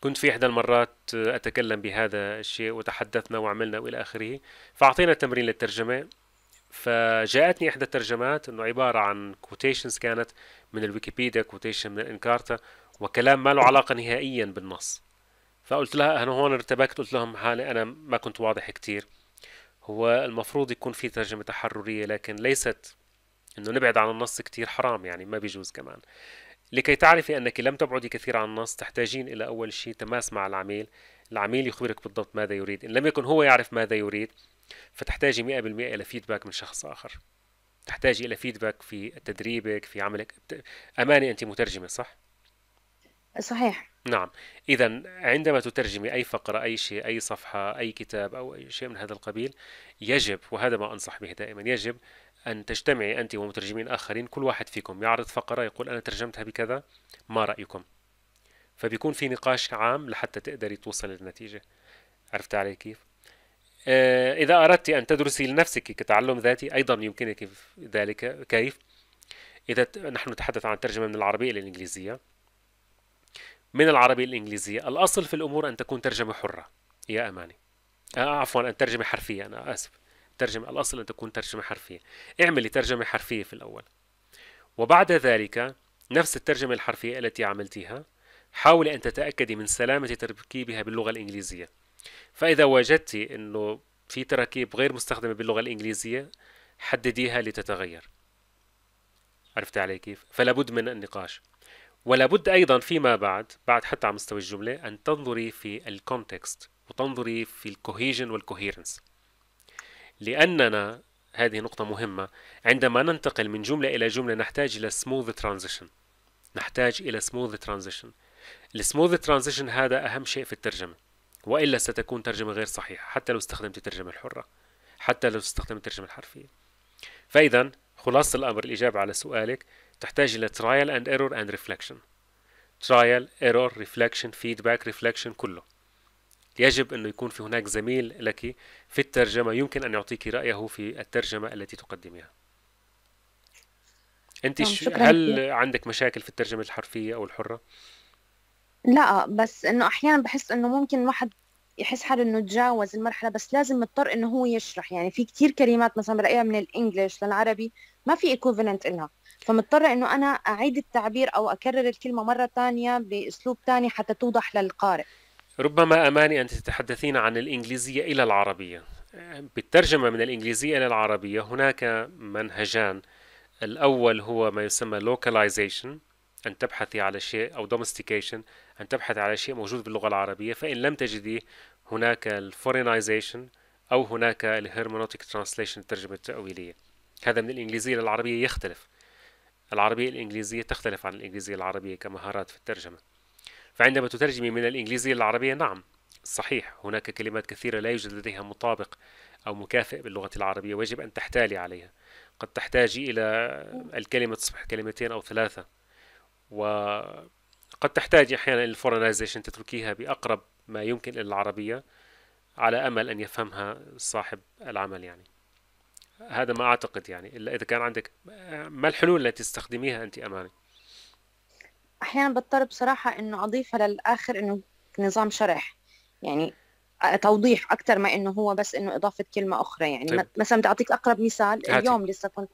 كنت في احدى المرات اتكلم بهذا الشيء وتحدثنا وعملنا والى اخره فاعطينا تمرين للترجمه فجاءتني إحدى الترجمات أنه عبارة عن كوتيشنز كانت من الويكيبيديا كوتيشن من الإنكارتا وكلام ما له علاقة نهائيا بالنص فقلت لها أنا هون ارتبكت قلت لهم حالي أنا ما كنت واضح كتير هو المفروض يكون في ترجمة تحررية لكن ليست انه نبعد عن النص كتير حرام يعني ما بيجوز كمان لكي تعرفي انك لم تبعدي كثير عن النص تحتاجين الى اول شيء تماس مع العميل العميل يخبرك بالضبط ماذا يريد ان لم يكن هو يعرف ماذا يريد فتحتاجي 100% إلى فيدباك من شخص آخر تحتاجي إلى فيدباك في تدريبك في عملك أماني أنت مترجمة صح؟ صحيح نعم إذا عندما تترجمي أي فقرة أي شيء أي صفحة أي كتاب أو أي شيء من هذا القبيل يجب وهذا ما أنصح به دائما يجب أن تجتمعي أنت ومترجمين آخرين كل واحد فيكم يعرض فقرة يقول أنا ترجمتها بكذا ما رأيكم فبيكون في نقاش عام لحتى تقدري توصل للنتيجة عرفت علي كيف؟ آه، إذا أردت أن تدرسي لنفسك كتعلم ذاتي أيضا يمكنك ذلك كيف؟ إذا نحن نتحدث عن ترجمة من العربية إلى الإنجليزية من العربية إلى الإنجليزية الأصل في الأمور أن تكون ترجمة حرة يا أماني آه، عفوا أن ترجمة حرفية أنا آسف ترجمة الأصل أن تكون ترجمة حرفية اعملي ترجمة حرفية في الأول وبعد ذلك نفس الترجمة الحرفية التي عملتيها حاولي أن تتأكدي من سلامة تركيبها باللغة الإنجليزية فإذا وجدت أنه في تراكيب غير مستخدمة باللغة الإنجليزية حدديها لتتغير عرفت علي كيف؟ فلا بد من النقاش ولا بد أيضا فيما بعد بعد حتى على مستوى الجملة أن تنظري في الكونتكست وتنظري في الكوهيجن والكوهيرنس لأننا هذه نقطة مهمة عندما ننتقل من جملة إلى جملة نحتاج إلى smooth transition نحتاج إلى smooth transition السموث ترانزيشن هذا أهم شيء في الترجمة والا ستكون ترجمه غير صحيحه حتى لو استخدمت الترجمه الحره حتى لو استخدمت الترجمه الحرفيه فاذا خلاصه الامر الاجابه على سؤالك تحتاج الى trial and error and reflection trial error reflection feedback reflection كله يجب أن يكون في هناك زميل لك في الترجمة يمكن أن يعطيك رأيه في الترجمة التي تقدمها أنت نعم، ش... هل عندك مشاكل في الترجمة الحرفية أو الحرة؟ لا بس انه احيانا بحس انه ممكن الواحد يحس حاله انه تجاوز المرحله بس لازم مضطر انه هو يشرح يعني في كثير كلمات مثلا برايها من الانجليش للعربي ما في ايكوفالنت لها فمضطره انه انا اعيد التعبير او اكرر الكلمه مره ثانيه باسلوب ثاني حتى توضح للقارئ ربما اماني ان تتحدثين عن الانجليزيه الى العربيه بالترجمه من الانجليزيه الى العربيه هناك منهجان الاول هو ما يسمى localization ان تبحثي على شيء او domestication أن تبحث على شيء موجود باللغة العربية فإن لم تجدي هناك الفورينايزيشن أو هناك الهرمونوتيك ترانسليشن الترجمة التأويلية هذا من الإنجليزية للعربية يختلف العربية الإنجليزية تختلف عن الإنجليزية العربية كمهارات في الترجمة فعندما تترجمي من الإنجليزية للعربية نعم صحيح هناك كلمات كثيرة لا يوجد لديها مطابق أو مكافئ باللغة العربية ويجب أن تحتالي عليها قد تحتاجي إلى الكلمة تصبح كلمتين أو ثلاثة و قد تحتاج أحيانا الفورنايزيشن تتركيها بأقرب ما يمكن إلى العربية على أمل أن يفهمها صاحب العمل يعني هذا ما أعتقد يعني إلا إذا كان عندك ما الحلول التي تستخدميها أنت أمامي أحيانا بضطر بصراحة أنه أضيفها للآخر أنه نظام شرح يعني توضيح أكثر ما أنه هو بس أنه إضافة كلمة أخرى يعني طيب. مثلا بدي أعطيك أقرب مثال هاتي. اليوم لسه كنت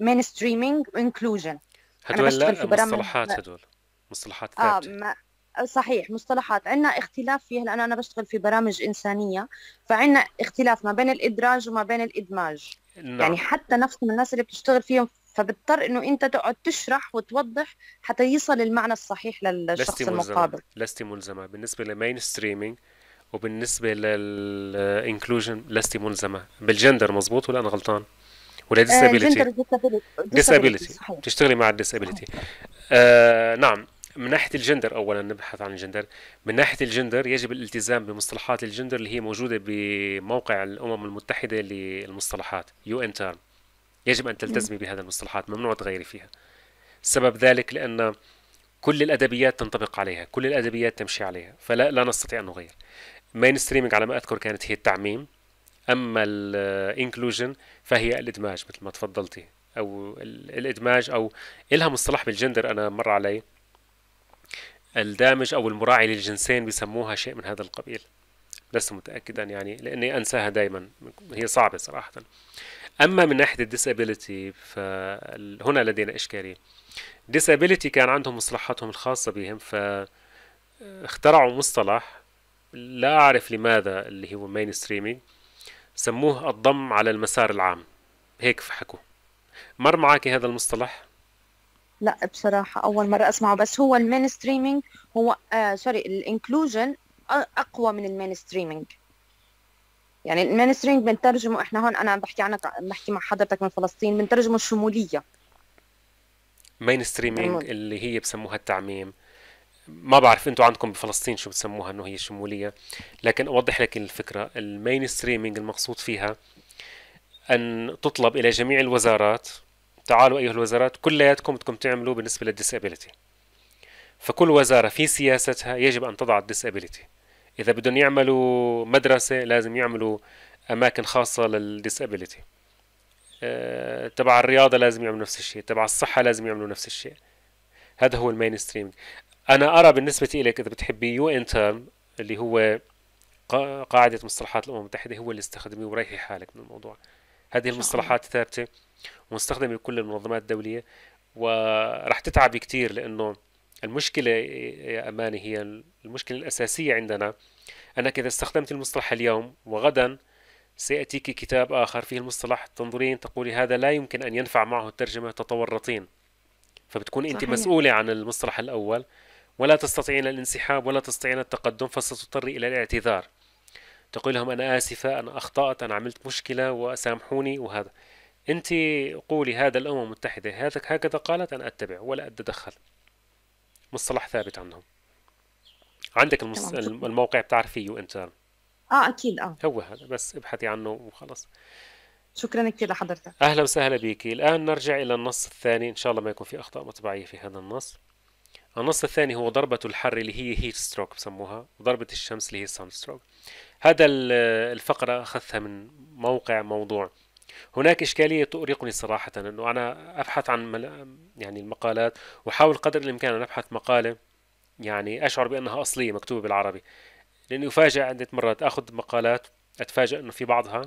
مين ستريمينج انكلوجن هدول لا في هدول مصطلحات آه، ثابته آه ما صحيح مصطلحات عندنا اختلاف فيها لأن أنا بشتغل في برامج إنسانية فعندنا اختلاف ما بين الإدراج وما بين الإدماج يعني نعم. يعني حتى نفس الناس اللي بتشتغل فيهم فبضطر انه انت تقعد تشرح وتوضح حتى يصل المعنى الصحيح للشخص لست المقابل لست ملزمه بالنسبه للمين ستريمينج وبالنسبه للانكلوجن لست ملزمه بالجندر مزبوط ولا انا غلطان ولا ديسابيلتي ديسابيلتي بتشتغلي مع الديسابيلتي آه نعم من ناحيه الجندر اولا نبحث عن الجندر من ناحيه الجندر يجب الالتزام بمصطلحات الجندر اللي هي موجوده بموقع الامم المتحده للمصطلحات يو ان تيرم يجب ان تلتزمي نعم. بهذه المصطلحات ممنوع تغيري فيها سبب ذلك لان كل الادبيات تنطبق عليها كل الادبيات تمشي عليها فلا لا نستطيع ان نغير مين ستريمينج على ما اذكر كانت هي التعميم اما الانكلوجن فهي الادماج مثل ما تفضلتي او الادماج او الها مصطلح بالجندر انا مر علي الدامج أو المراعي للجنسين بيسموها شيء من هذا القبيل لست متأكدا يعني لأني أنساها دائما هي صعبة صراحة أما من ناحية الديسابيليتي فهنا لدينا إشكالية ديسابيليتي كان عندهم مصطلحاتهم الخاصة بهم اخترعوا مصطلح لا أعرف لماذا اللي هو مين ستريمينج سموه الضم على المسار العام هيك حكوا مر معك هذا المصطلح لا بصراحة أول مرة أسمعه بس هو المين ستريمينج هو آه سوري الانكلوجن أقوى من المين ستريمينج يعني المين ستريمينج بنترجمه إحنا هون أنا عم بحكي عنك بحكي مع حضرتك من فلسطين بنترجمه الشمولية مين ستريمينج اللي هي بسموها التعميم ما بعرف انتم عندكم بفلسطين شو بتسموها انه هي شمولية لكن اوضح لك الفكرة المين ستريمينج المقصود فيها ان تطلب الى جميع الوزارات تعالوا أيها الوزارات كلياتكم بدكم تعملوا بالنسبة للديسابيليتي فكل وزارة في سياستها يجب أن تضع الديسابيليتي إذا بدهم يعملوا مدرسة لازم يعملوا أماكن خاصة للديسابيليتي آه، تبع الرياضة لازم يعملوا نفس الشيء تبع الصحة لازم يعملوا نفس الشيء هذا هو المين ستريم أنا أرى بالنسبة إليك إذا بتحبي يو إن تيرم اللي هو قاعدة مصطلحات الأمم المتحدة هو اللي استخدميه وريحي حالك من الموضوع هذه المصطلحات ثابته ومستخدمه بكل المنظمات الدوليه وراح تتعب كثير لانه المشكله يا اماني هي المشكله الاساسيه عندنا انك اذا استخدمت المصطلح اليوم وغدا سياتيك كتاب اخر فيه المصطلح تنظرين تقولي هذا لا يمكن ان ينفع معه الترجمه تتورطين فبتكون انت مسؤوله عن المصطلح الاول ولا تستطيعين الانسحاب ولا تستطيعين التقدم فستضطري الى الاعتذار تقول لهم أنا آسفة أنا أخطأت أنا عملت مشكلة وسامحوني وهذا أنت قولي هذا الأمم المتحدة هذا هكذا قالت أنا أتبع ولا أتدخل مصطلح ثابت عندهم عندك المص... الموقع بتعرفيه أنت آه أكيد آه هو هذا بس ابحثي عنه وخلص شكرا كثير لحضرتك أهلا وسهلا بك الآن نرجع إلى النص الثاني إن شاء الله ما يكون في أخطاء مطبعية في هذا النص النص الثاني هو ضربة الحر اللي هي هيت ستروك بسموها وضربة الشمس اللي هي سان ستروك هذا الفقرة أخذتها من موقع موضوع هناك إشكالية تؤرقني صراحة أنه أنا أبحث عن مل... يعني المقالات وأحاول قدر الإمكان أن أبحث مقالة يعني أشعر بأنها أصلية مكتوبة بالعربي لأني أفاجأ عدة مرات أخذ مقالات أتفاجأ أنه في بعضها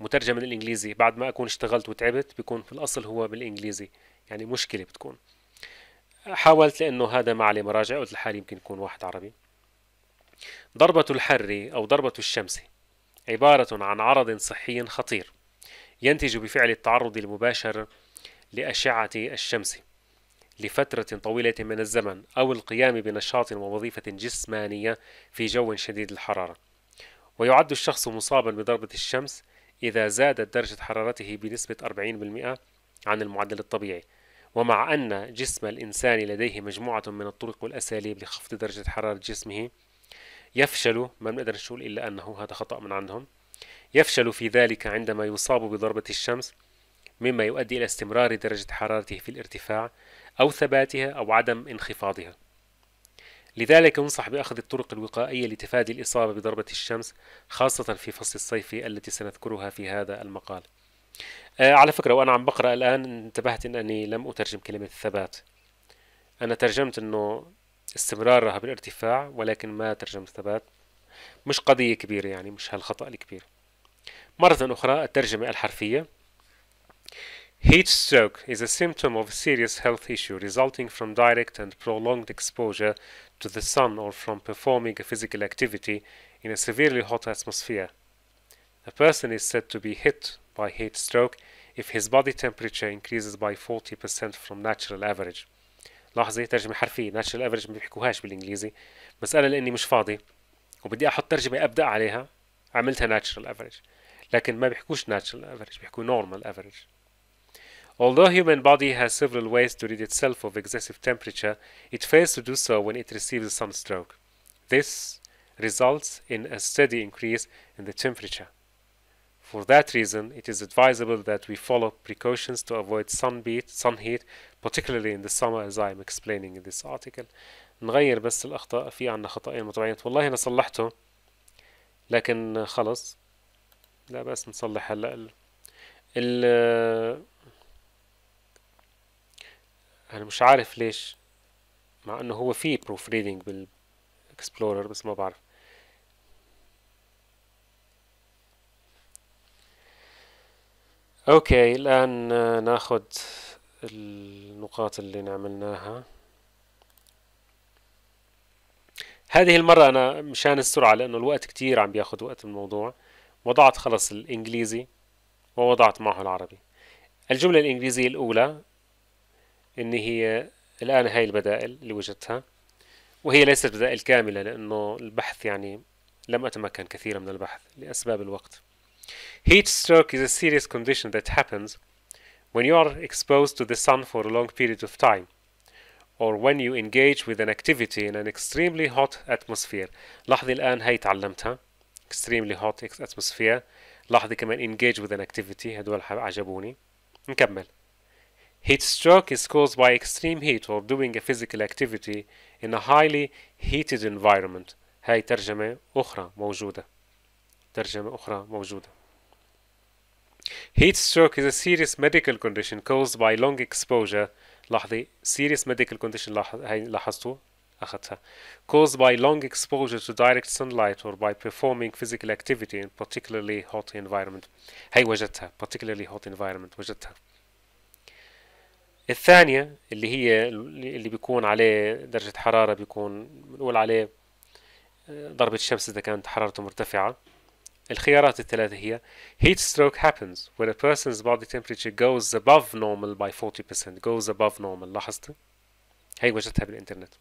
مترجمة للإنجليزي بعد ما أكون اشتغلت وتعبت بيكون في الأصل هو بالإنجليزي يعني مشكلة بتكون حاولت لأنه هذا ما عليه مراجع قلت لحالي يمكن يكون واحد عربي ضربة الحر أو ضربة الشمس عبارة عن عرض صحي خطير ينتج بفعل التعرض المباشر لأشعة الشمس لفترة طويلة من الزمن أو القيام بنشاط ووظيفة جسمانية في جو شديد الحرارة ويعد الشخص مصابا بضربة الشمس إذا زادت درجة حرارته بنسبة 40% عن المعدل الطبيعي ومع أن جسم الإنسان لديه مجموعة من الطرق والأساليب لخفض درجة حرارة جسمه يفشل ما بنقدر نقول إلا أنه هذا خطأ من عندهم يفشل في ذلك عندما يصاب بضربة الشمس مما يؤدي إلى استمرار درجة حرارته في الارتفاع أو ثباتها أو عدم انخفاضها لذلك ينصح بأخذ الطرق الوقائية لتفادي الإصابة بضربة الشمس خاصة في فصل الصيف التي سنذكرها في هذا المقال آه على فكرة وأنا عم بقرأ الآن انتبهت أنني لم أترجم كلمة ثبات أنا ترجمت أنه استمرارها بالارتفاع ولكن ما ترجمت ثبات مش قضية كبيرة يعني مش هالخطأ الكبير مرة أخرى الترجمة الحرفية Heat stroke is a symptom of a serious health issue resulting from direct and prolonged exposure to the sun or from performing a physical activity in a severely hot atmosphere. A person is said to be hit by heat stroke if his body temperature increases by 40% from natural average لاحظي ترجمة حرفية natural average ما بيحكوهاش بالانجليزي مسألة لاني مش فاضي وبدي احط ترجمة ابدأ عليها عملتها natural average لكن ما بيحكوش natural average بيحكو normal average Although human body has several ways to rid itself of excessive temperature, it fails to do so when it receives a sunstroke. This results in a steady increase in the temperature. For that reason, it is advisable that we follow precautions to avoid sunbeat, sun heat, particularly in the summer as I am explaining in this article. نغير بس الأخطاء في عندنا خطأين متبعين والله أنا صلحته لكن خلص لا بس نصلح هلا ال أنا مش عارف ليش مع إنه هو في proofreading ريدنج بالإكسبلورر بس ما بعرف اوكي الان ناخذ النقاط اللي عملناها هذه المرة أنا مشان السرعة لأنه الوقت كتير عم بياخد وقت الموضوع وضعت خلص الإنجليزي ووضعت معه العربي الجملة الإنجليزية الأولى إن هي الآن هاي البدائل اللي وجدتها وهي ليست بدائل كاملة لأنه البحث يعني لم أتمكن كثيرا من البحث لأسباب الوقت Heat stroke is a serious condition that happens when you are exposed to the sun for a long period of time or when you engage with an activity in an extremely hot atmosphere لاحظي الآن هاي تعلمتها extremely hot atmosphere لاحظي كمان engage with an activity هدول عجبوني نكمل Heat stroke is caused by extreme heat or doing a physical activity in a highly heated environment هاي ترجمة أخرى موجودة ترجمة أخرى موجودة Heat stroke is a serious medical condition caused by long exposure لحظة serious medical condition لاحظتوا أخذتها caused by long exposure to direct sunlight or by performing physical activity in particularly hot environment هي وجدتها particularly hot environment وجدتها الثانية اللي هي اللي بيكون عليه درجة حرارة بيكون بنقول عليه ضربة الشمس إذا كانت حرارته مرتفعة الخيارات الثلاثة هي heat stroke happens when a person's body temperature goes above normal by 40% goes above normal لاحظت هاي وجدتها بالإنترنت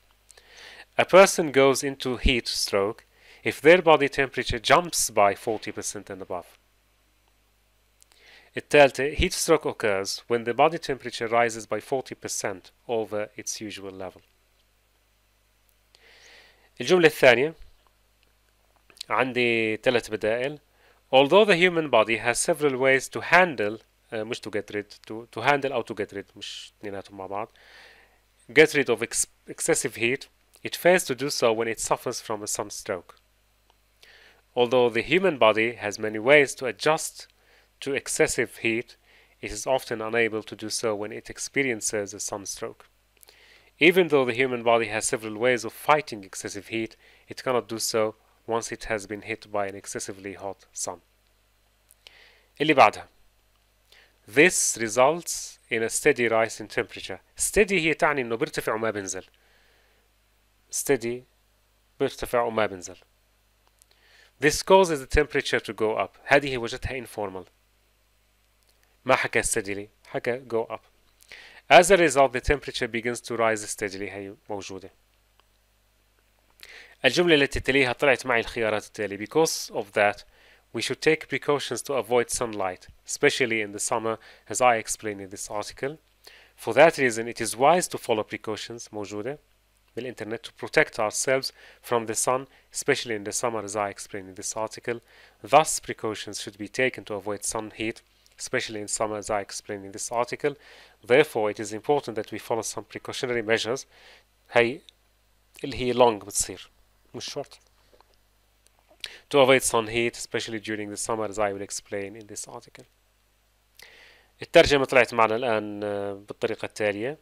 a person goes into heat stroke if their body temperature jumps by 40% and above الثالثة heat stroke occurs when the body temperature rises by 40% over its usual level الجملة الثانية عندي ثلاث بدائل although the human body has several ways to handle uh, مش to get rid to, to handle أو to get rid مش اثنيناتهم مع بعض get rid of ex excessive heat it fails to do so when it suffers from a sunstroke although the human body has many ways to adjust to excessive heat it is often unable to do so when it experiences a sunstroke even though the human body has several ways of fighting excessive heat it cannot do so once it has been hit by an excessively hot sun. اللي بعدها This results in a steady rise in temperature. Steady هي تعني انه بيرتفع وما بينزل. Steady بيرتفع وما بينزل. This causes the temperature to go up. هذه وجدتها informal. ما حكى steadily حكى go up. As a result the temperature begins to rise steadily هي الجملة التي تليها طلعت معي الخيارات التالية Because of that we should take precautions to avoid sunlight especially in the summer as I explained in this article For that reason it is wise to follow precautions موجودة بالإنترنت to protect ourselves from the sun especially in the summer as I explained in this article Thus precautions should be taken to avoid sun heat especially in summer as I explained in this article. Therefore, it is important that we follow some precautionary measures هي اللي هي long بتصير to avoid sun heat especially during the summer as I will explain in this article الترجمة طلعت معنا الآن بالطريقة التالية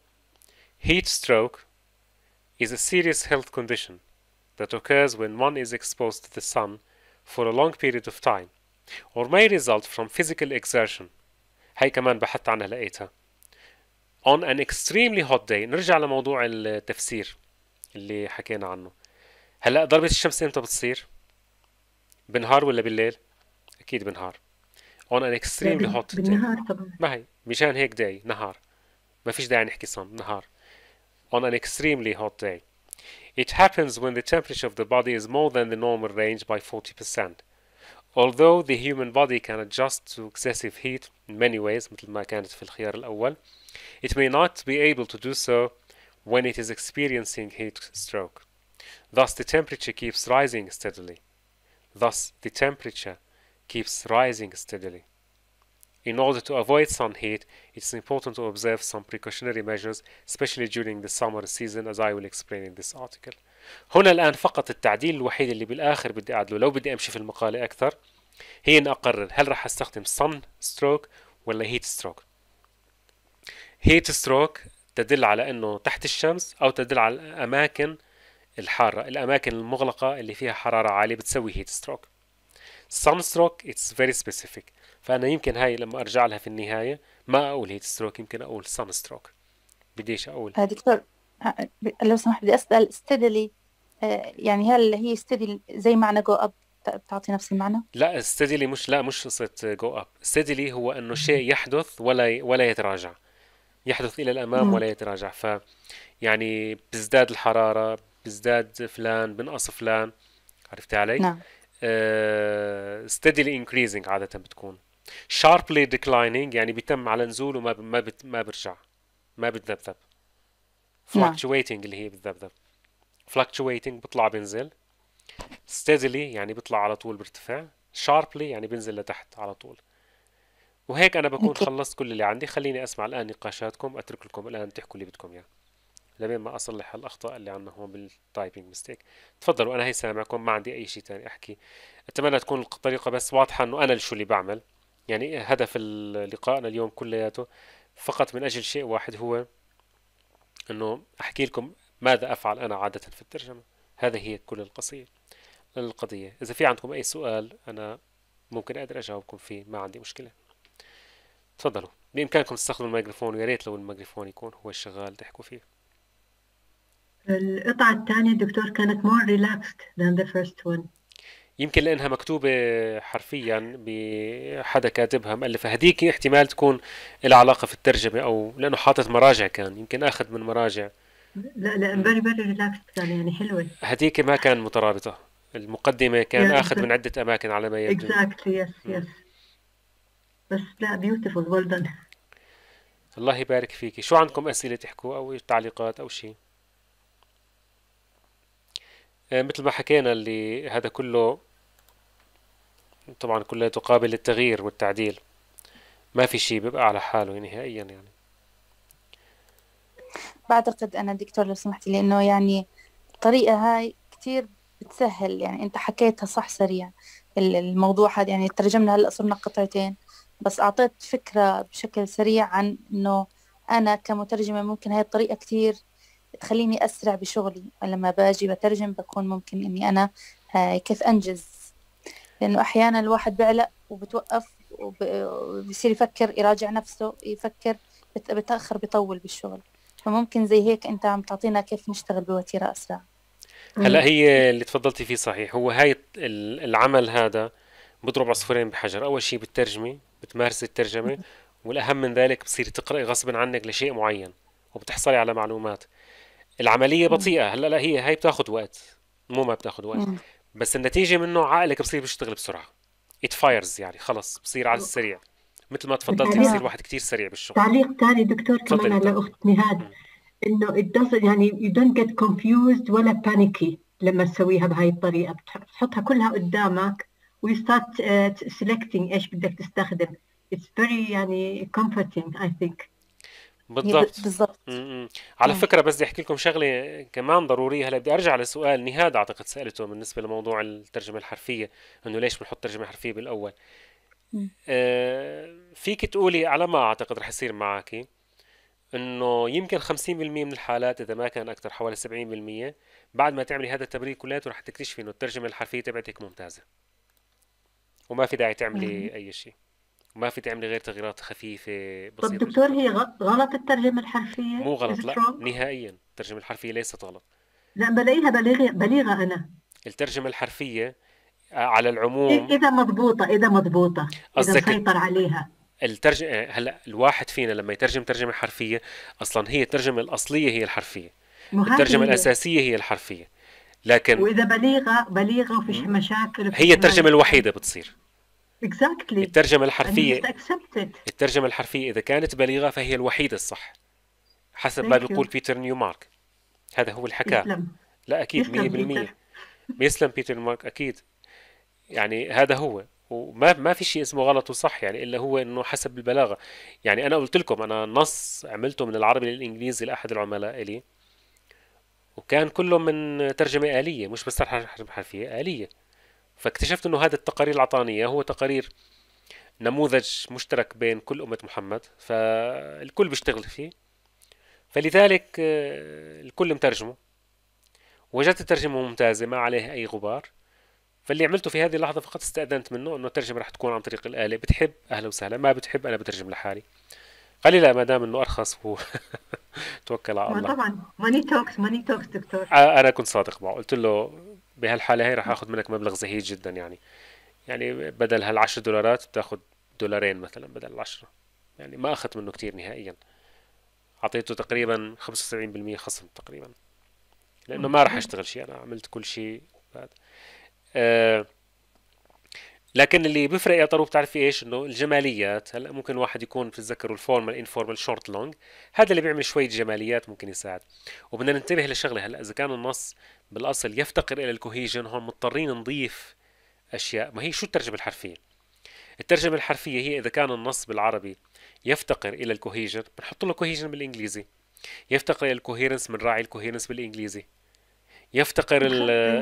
Heat stroke is a serious health condition that occurs when one is exposed to the sun for a long period of time or may result from physical exertion هاي كمان بحثت عنها لقيتها on an extremely hot day نرجع لموضوع التفسير اللي حكينا عنه هلا ضربة الشمس امتى بتصير؟ بالنهار ولا بالليل؟ اكيد بالنهار. اون ان اكستريملي هوت بالنهار طبعا ما هي مشان هيك داي نهار ما فيش داعي نحكي صن نهار. on an extremely hot day. It happens when the temperature of the body is more than the normal range by 40%. Although the human body can adjust to excessive heat in many ways, مثل ما كانت في الخيار الأول, it may not be able to do so when it is experiencing heat stroke. Thus the temperature keeps rising steadily. Thus the temperature keeps rising steadily. In order to avoid sun heat, it's important to observe some precautionary measures, especially during the summer season as I will explain in this article. هنا الآن فقط التعديل الوحيد اللي بالآخر بدي أعدله لو بدي أمشي في المقالة أكثر هي أن أقرر هل رح أستخدم sun stroke ولا heat stroke heat stroke تدل على أنه تحت الشمس أو تدل على أماكن الحارة الأماكن المغلقة اللي فيها حرارة عالية بتسوي هيت ستروك sun ستروك اتس فيري سبيسيفيك فأنا يمكن هاي لما أرجع لها في النهاية ما أقول هيت ستروك يمكن أقول sun ستروك بديش أقول آه، دكتور آه، لو سمحت بدي أسأل steadily آه، يعني هل هي steady زي معنى جو أب بتعطي نفس المعنى؟ لا steadily مش لا مش قصة جو أب steadily هو إنه شيء يحدث ولا ولا يتراجع يحدث إلى الأمام ولا يتراجع ف يعني بتزداد الحرارة بيزداد فلان بنقص فلان عرفتي علي؟ نعم ستيدلي آه، انكريزنج عادة بتكون شاربلي ديكلايننج يعني بيتم على نزول وما ب... ما بت... ما برجع ما بتذبذب فلكتشويتنج نعم. اللي هي بتذبذب فلكتشويتنج بطلع بنزل ستيدلي يعني بيطلع على طول بيرتفع شاربلي يعني بنزل لتحت على طول وهيك انا بكون خلصت كل اللي عندي خليني اسمع الان نقاشاتكم اترك لكم الان تحكوا اللي بدكم اياه يعني. لبين ما اصلح الاخطاء اللي عندنا هون بالتايبنج ميستيك تفضلوا انا هيثم معكم ما عندي اي شيء ثاني احكي اتمنى تكون الطريقه بس واضحه انه انا شو اللي بعمل يعني هدف لقائنا اليوم كلياته فقط من اجل شيء واحد هو انه احكي لكم ماذا افعل انا عاده في الترجمه هذا هي كل القضيه القضيه اذا في عندكم اي سؤال انا ممكن اقدر اجاوبكم فيه ما عندي مشكله تفضلوا بامكانكم تستخدموا الميكروفون ويا ريت لو الميكروفون يكون هو الشغال تحكوا فيه القطعة الثانية دكتور كانت more relaxed than the first one يمكن لانها مكتوبه حرفيا بحدا كاتبها مؤلفها هذيك احتمال تكون لها علاقه في الترجمه او لانه حاطط مراجع كان يمكن اخذ من مراجع لا لا بري فيري ريلاكس كان يعني حلوه هذيك ما كان مترابطه المقدمه كان yeah, اخذ من عده اماكن على ما يبدو exactly yes yes بس لا بيوتيفول well الله يبارك فيكي شو عندكم اسئله تحكوا او تعليقات او شيء آه، مثل ما حكينا اللي هذا كله طبعا كلياته قابل للتغيير والتعديل ما في شيء بيبقى على حاله يعني نهائيا يعني بعتقد أنا دكتور لو سمحت لي إنه يعني الطريقة هاي كثير بتسهل يعني أنت حكيتها صح سريع الموضوع هذا يعني ترجمنا هلأ صرنا قطعتين بس أعطيت فكرة بشكل سريع عن إنه أنا كمترجمة ممكن هاي الطريقة كثير تخليني أسرع بشغلي لما باجي بترجم بكون ممكن إني أنا آه، كيف أنجز لأنه أحيانا الواحد بيعلق وبتوقف وبصير يفكر يراجع نفسه يفكر بتأخر بيطول بالشغل فممكن زي هيك أنت عم تعطينا كيف نشتغل بوتيرة أسرع هلا هي اللي تفضلتي فيه صحيح هو هاي العمل هذا بضرب عصفورين بحجر اول شيء بالترجمه بتمارس الترجمه والاهم من ذلك بصير تقرأ غصبا عنك لشيء معين وبتحصلي على معلومات العمليه بطيئه هلا لا هي هي بتاخذ وقت مو ما بتاخذ وقت بس النتيجه منه عقلك بصير بيشتغل بسرعه ات فايرز يعني خلص بصير على السريع مثل ما تفضلتي بصير الواحد كثير سريع بالشغل تعليق ثاني دكتور كمان على اخت نهاد انه يعني يو دونت جيت كونفيوزد ولا بانيكي لما تسويها بهاي الطريقه بتحطها كلها قدامك ويو ستارت سيلكتنج ايش بدك تستخدم اتس فيري يعني كومفورتينج اي ثينك بالضبط بالضبط على م. نعم. فكره بس بدي احكي لكم شغله كمان ضروريه هلا بدي ارجع لسؤال نهاد اعتقد سالته بالنسبه لموضوع الترجمه الحرفيه انه ليش بنحط ترجمه حرفيه بالاول آه فيك تقولي على ما اعتقد رح يصير معك انه يمكن 50% من الحالات اذا ما كان اكثر حوالي 70% بعد ما تعملي هذا التمرين كلياته رح تكتشفي انه الترجمه الحرفيه تبعتك ممتازه وما في داعي تعملي م. نعم. اي شيء ما في تعملي غير تغييرات خفيفة بسيطة طب دكتور هي غلط الترجمة الحرفية؟ مو غلط لا نهائيا الترجمة الحرفية ليست غلط لا بلاقيها بليغة بليغة أنا الترجمة الحرفية آه، على العموم إيه، إذا مضبوطة إذا مضبوطة إذا مسيطر عليها الترجمة آه، هلا الواحد فينا لما يترجم ترجمة حرفية أصلا هي الترجمة الأصلية هي الحرفية الترجمة هي. الأساسية هي الحرفية لكن وإذا بليغة بليغة وفيش مشاكل هي الترجمة الوحيدة بتصير exactly. الترجمة الحرفية الترجمة الحرفية إذا كانت بليغة فهي الوحيدة الصح حسب Thank ما بيقول you. بيتر نيومارك هذا هو الحكاة لا أكيد مية بالمية يسلم بيتر نيومارك أكيد يعني هذا هو وما ما في شيء اسمه غلط وصح يعني الا هو انه حسب البلاغه يعني انا قلت لكم انا نص عملته من العربي للانجليزي لاحد العملاء لي وكان كله من ترجمه اليه مش بس حرفيه اليه فاكتشفت انه هذا التقارير اللي هو تقارير نموذج مشترك بين كل امه محمد فالكل بيشتغل فيه فلذلك آه، الكل مترجمه وجدت الترجمه ممتازه ما عليه اي غبار فاللي عملته في هذه اللحظه فقط استاذنت منه انه الترجمه رح تكون عن طريق الاله بتحب اهلا وسهلا ما بتحب انا بترجم لحالي قال لي لا ما دام انه ارخص هو توكل على الله طبعا ماني توكس ماني توكس دكتور آه، انا كنت صادق معه قلت له بهالحاله هي راح اخذ منك مبلغ زهيد جدا يعني يعني بدل هالعشر دولارات بتاخذ دولارين مثلا بدل العشرة يعني ما اخذت منه كتير نهائيا اعطيته تقريبا 75% خصم تقريبا لانه ما راح اشتغل شيء انا عملت كل شيء آه لكن اللي بيفرق يا طروف بتعرفي ايش انه الجماليات هلا ممكن الواحد يكون بتتذكر الفورمال انفورمال شورت لونج هذا اللي بيعمل شويه جماليات ممكن يساعد وبدنا ننتبه لشغله هلا اذا كان النص بالاصل يفتقر الى الكوهيجن هون مضطرين نضيف اشياء ما هي شو الترجمه الحرفيه الترجمه الحرفيه هي اذا كان النص بالعربي يفتقر الى الكوهيجن بنحط له كوهيجن بالانجليزي يفتقر الى الكوهيرنس بنراعي الكوهيرنس بالانجليزي يفتقر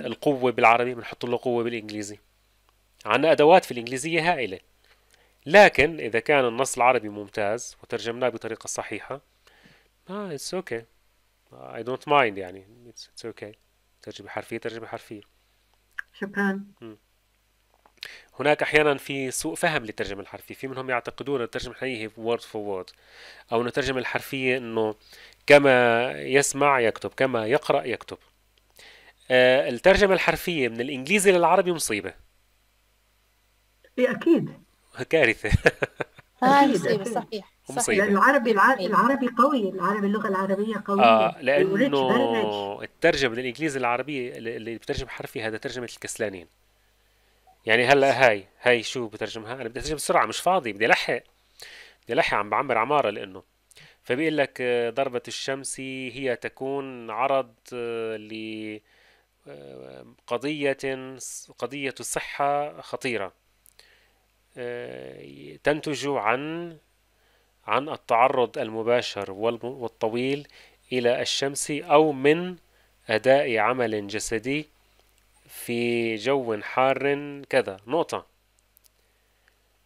القوه بالعربي بنحط له قوه بالانجليزي عندنا أدوات في الإنجليزية هائلة لكن إذا كان النص العربي ممتاز وترجمناه بطريقة صحيحة ما it's okay I don't mind يعني it's, it's okay ترجمة حرفية ترجمة حرفية شكرا هناك أحيانا في سوء فهم للترجمة الحرفية في منهم يعتقدون أن الترجمة الحرفية هي word for word أو أن الترجمة الحرفية أنه كما يسمع يكتب كما يقرأ يكتب آه، الترجمة الحرفية من الإنجليزي للعربي مصيبة إيه أكيد كارثة آه، أكيد صحيح صحيح لأنه العربي العربي قوي العربي اللغة العربية قوية آه لأنه الترجمة للإنجليزي العربي اللي بترجم حرفي هذا ترجمة الكسلانين يعني هلا هاي هاي شو بترجمها أنا بدي أترجم بسرعة مش فاضي بدي ألحق بدي ألحق عم بعمر عمارة لأنه فبيقول لك آه، ضربة الشمس هي تكون عرض آه، ل قضية قضية الصحة خطيرة آه، تنتج عن عن التعرض المباشر والطويل إلى الشمس أو من أداء عمل جسدي في جو حار كذا نقطة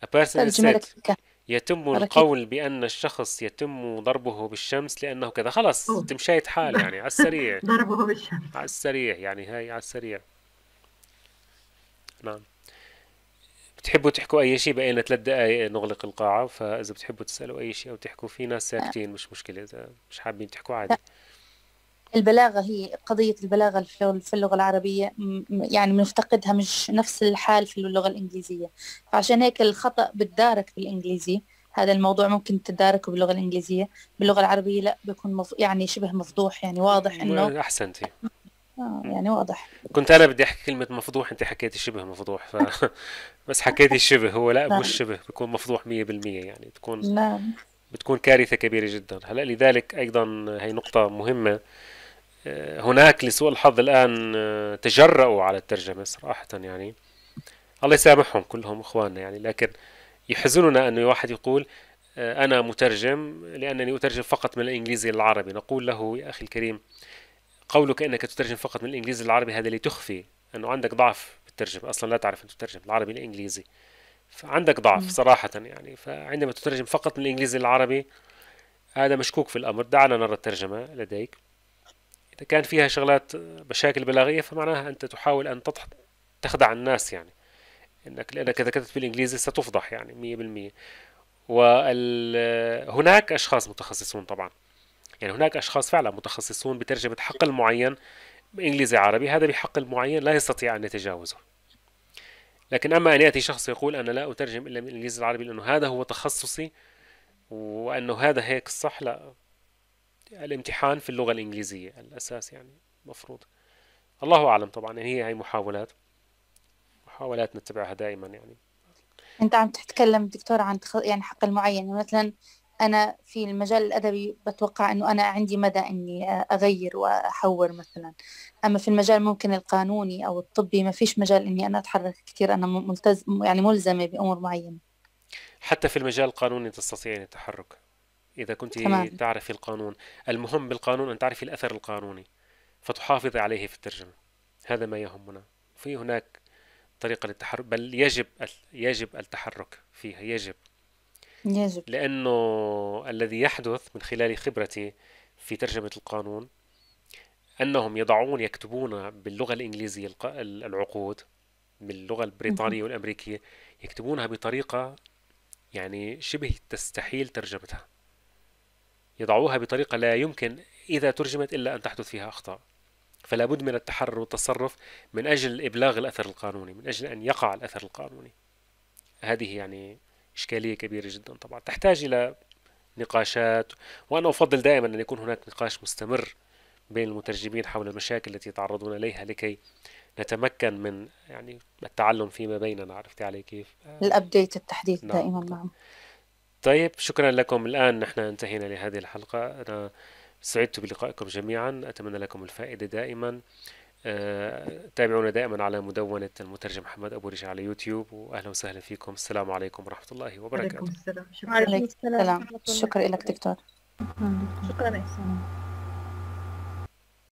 A person said يتم القول بأن الشخص يتم ضربه بالشمس لأنه كذا خلاص تمشيت حال يعني على السريع ضربه بالشمس على السريع يعني هاي على السريع نعم بتحبوا تحكوا اي شيء بقينا ثلاث دقائق نغلق القاعه فاذا بتحبوا تسالوا اي شيء او تحكوا في ناس ساكتين مش مشكله اذا مش حابين تحكوا عادي البلاغة هي قضية البلاغة في اللغة العربية يعني بنفتقدها مش نفس الحال في اللغة الإنجليزية فعشان هيك الخطأ بتدارك بالإنجليزي هذا الموضوع ممكن تداركه باللغة الإنجليزية باللغة العربية لا بيكون مف... يعني شبه مفضوح يعني واضح إنه أحسنتي آه يعني واضح كنت أنا بدي أحكي كلمة مفضوح أنت حكيتي شبه مفضوح ف بس حكيتي شبه هو لا مش نعم. شبه بيكون مفضوح 100% يعني بتكون نعم بتكون كارثه كبيره جدا هلا لذلك ايضا هي نقطه مهمه آه، هناك لسوء الحظ الان آه، تجرؤوا على الترجمه صراحه يعني الله يسامحهم كلهم اخواننا يعني لكن يحزننا انه واحد يقول آه، انا مترجم لانني اترجم فقط من الانجليزي للعربي نقول له يا اخي الكريم قولك انك تترجم فقط من الانجليزي للعربي هذا لتخفي انه عندك ضعف تترجم اصلا لا تعرف ان تترجم العربي للانجليزي فعندك ضعف صراحه يعني فعندما تترجم فقط من الانجليزي للعربي هذا مشكوك في الامر دعنا نرى الترجمه لديك اذا كان فيها شغلات مشاكل بلاغيه فمعناها انت تحاول ان تضح تخدع الناس يعني انك لانك اذا كتبت بالانجليزي ستفضح يعني 100% وهناك اشخاص متخصصون طبعا يعني هناك اشخاص فعلا متخصصون بترجمه حقل معين انجليزي عربي هذا بحقل معين لا يستطيع ان يتجاوزه لكن اما ان ياتي شخص يقول انا لا اترجم الا من الانجليزي العربي لانه هذا هو تخصصي وانه هذا هيك الصح لا الامتحان في اللغه الانجليزيه الاساس يعني مفروض الله اعلم طبعا يعني هي هي محاولات محاولات نتبعها دائما يعني انت عم تتكلم دكتور عن تخ... يعني حقل معين يعني مثلا انا في المجال الادبي بتوقع انه انا عندي مدى اني آه، اغير واحور مثلا اما في المجال ممكن القانوني او الطبي ما فيش مجال اني انا اتحرك كثير انا ملتز يعني ملزمه بامور معينه حتى في المجال القانوني تستطيعين التحرك اذا كنت تمام. تعرفي القانون المهم بالقانون ان تعرفي الاثر القانوني فتحافظي عليه في الترجمه هذا ما يهمنا في هناك طريقه للتحرك بل يجب يجب التحرك فيها يجب يجب لأنه الذي يحدث من خلال خبرتي في ترجمة القانون أنهم يضعون يكتبون باللغة الإنجليزية العقود باللغة البريطانية والأمريكية يكتبونها بطريقة يعني شبه تستحيل ترجمتها يضعوها بطريقة لا يمكن إذا ترجمت إلا أن تحدث فيها أخطاء فلا بد من التحرر والتصرف من أجل إبلاغ الأثر القانوني من أجل أن يقع الأثر القانوني هذه يعني إشكالية كبيرة جدا طبعا تحتاج إلى نقاشات وأنا أفضل دائما أن يكون هناك نقاش مستمر بين المترجمين حول المشاكل التي يتعرضون إليها لكي نتمكن من يعني التعلم فيما بيننا عرفتي علي كيف؟ آه، الأبديت التحديث نعم. دائما نعم طيب شكرا لكم الآن نحن انتهينا لهذه الحلقة أنا سعدت بلقائكم جميعا أتمنى لكم الفائدة دائما آه، تابعونا دائما على مدونة المترجم محمد أبو رجع على يوتيوب وأهلا وسهلا فيكم السلام عليكم ورحمة الله وبركاته السلام شكرا لك دكتور شكرا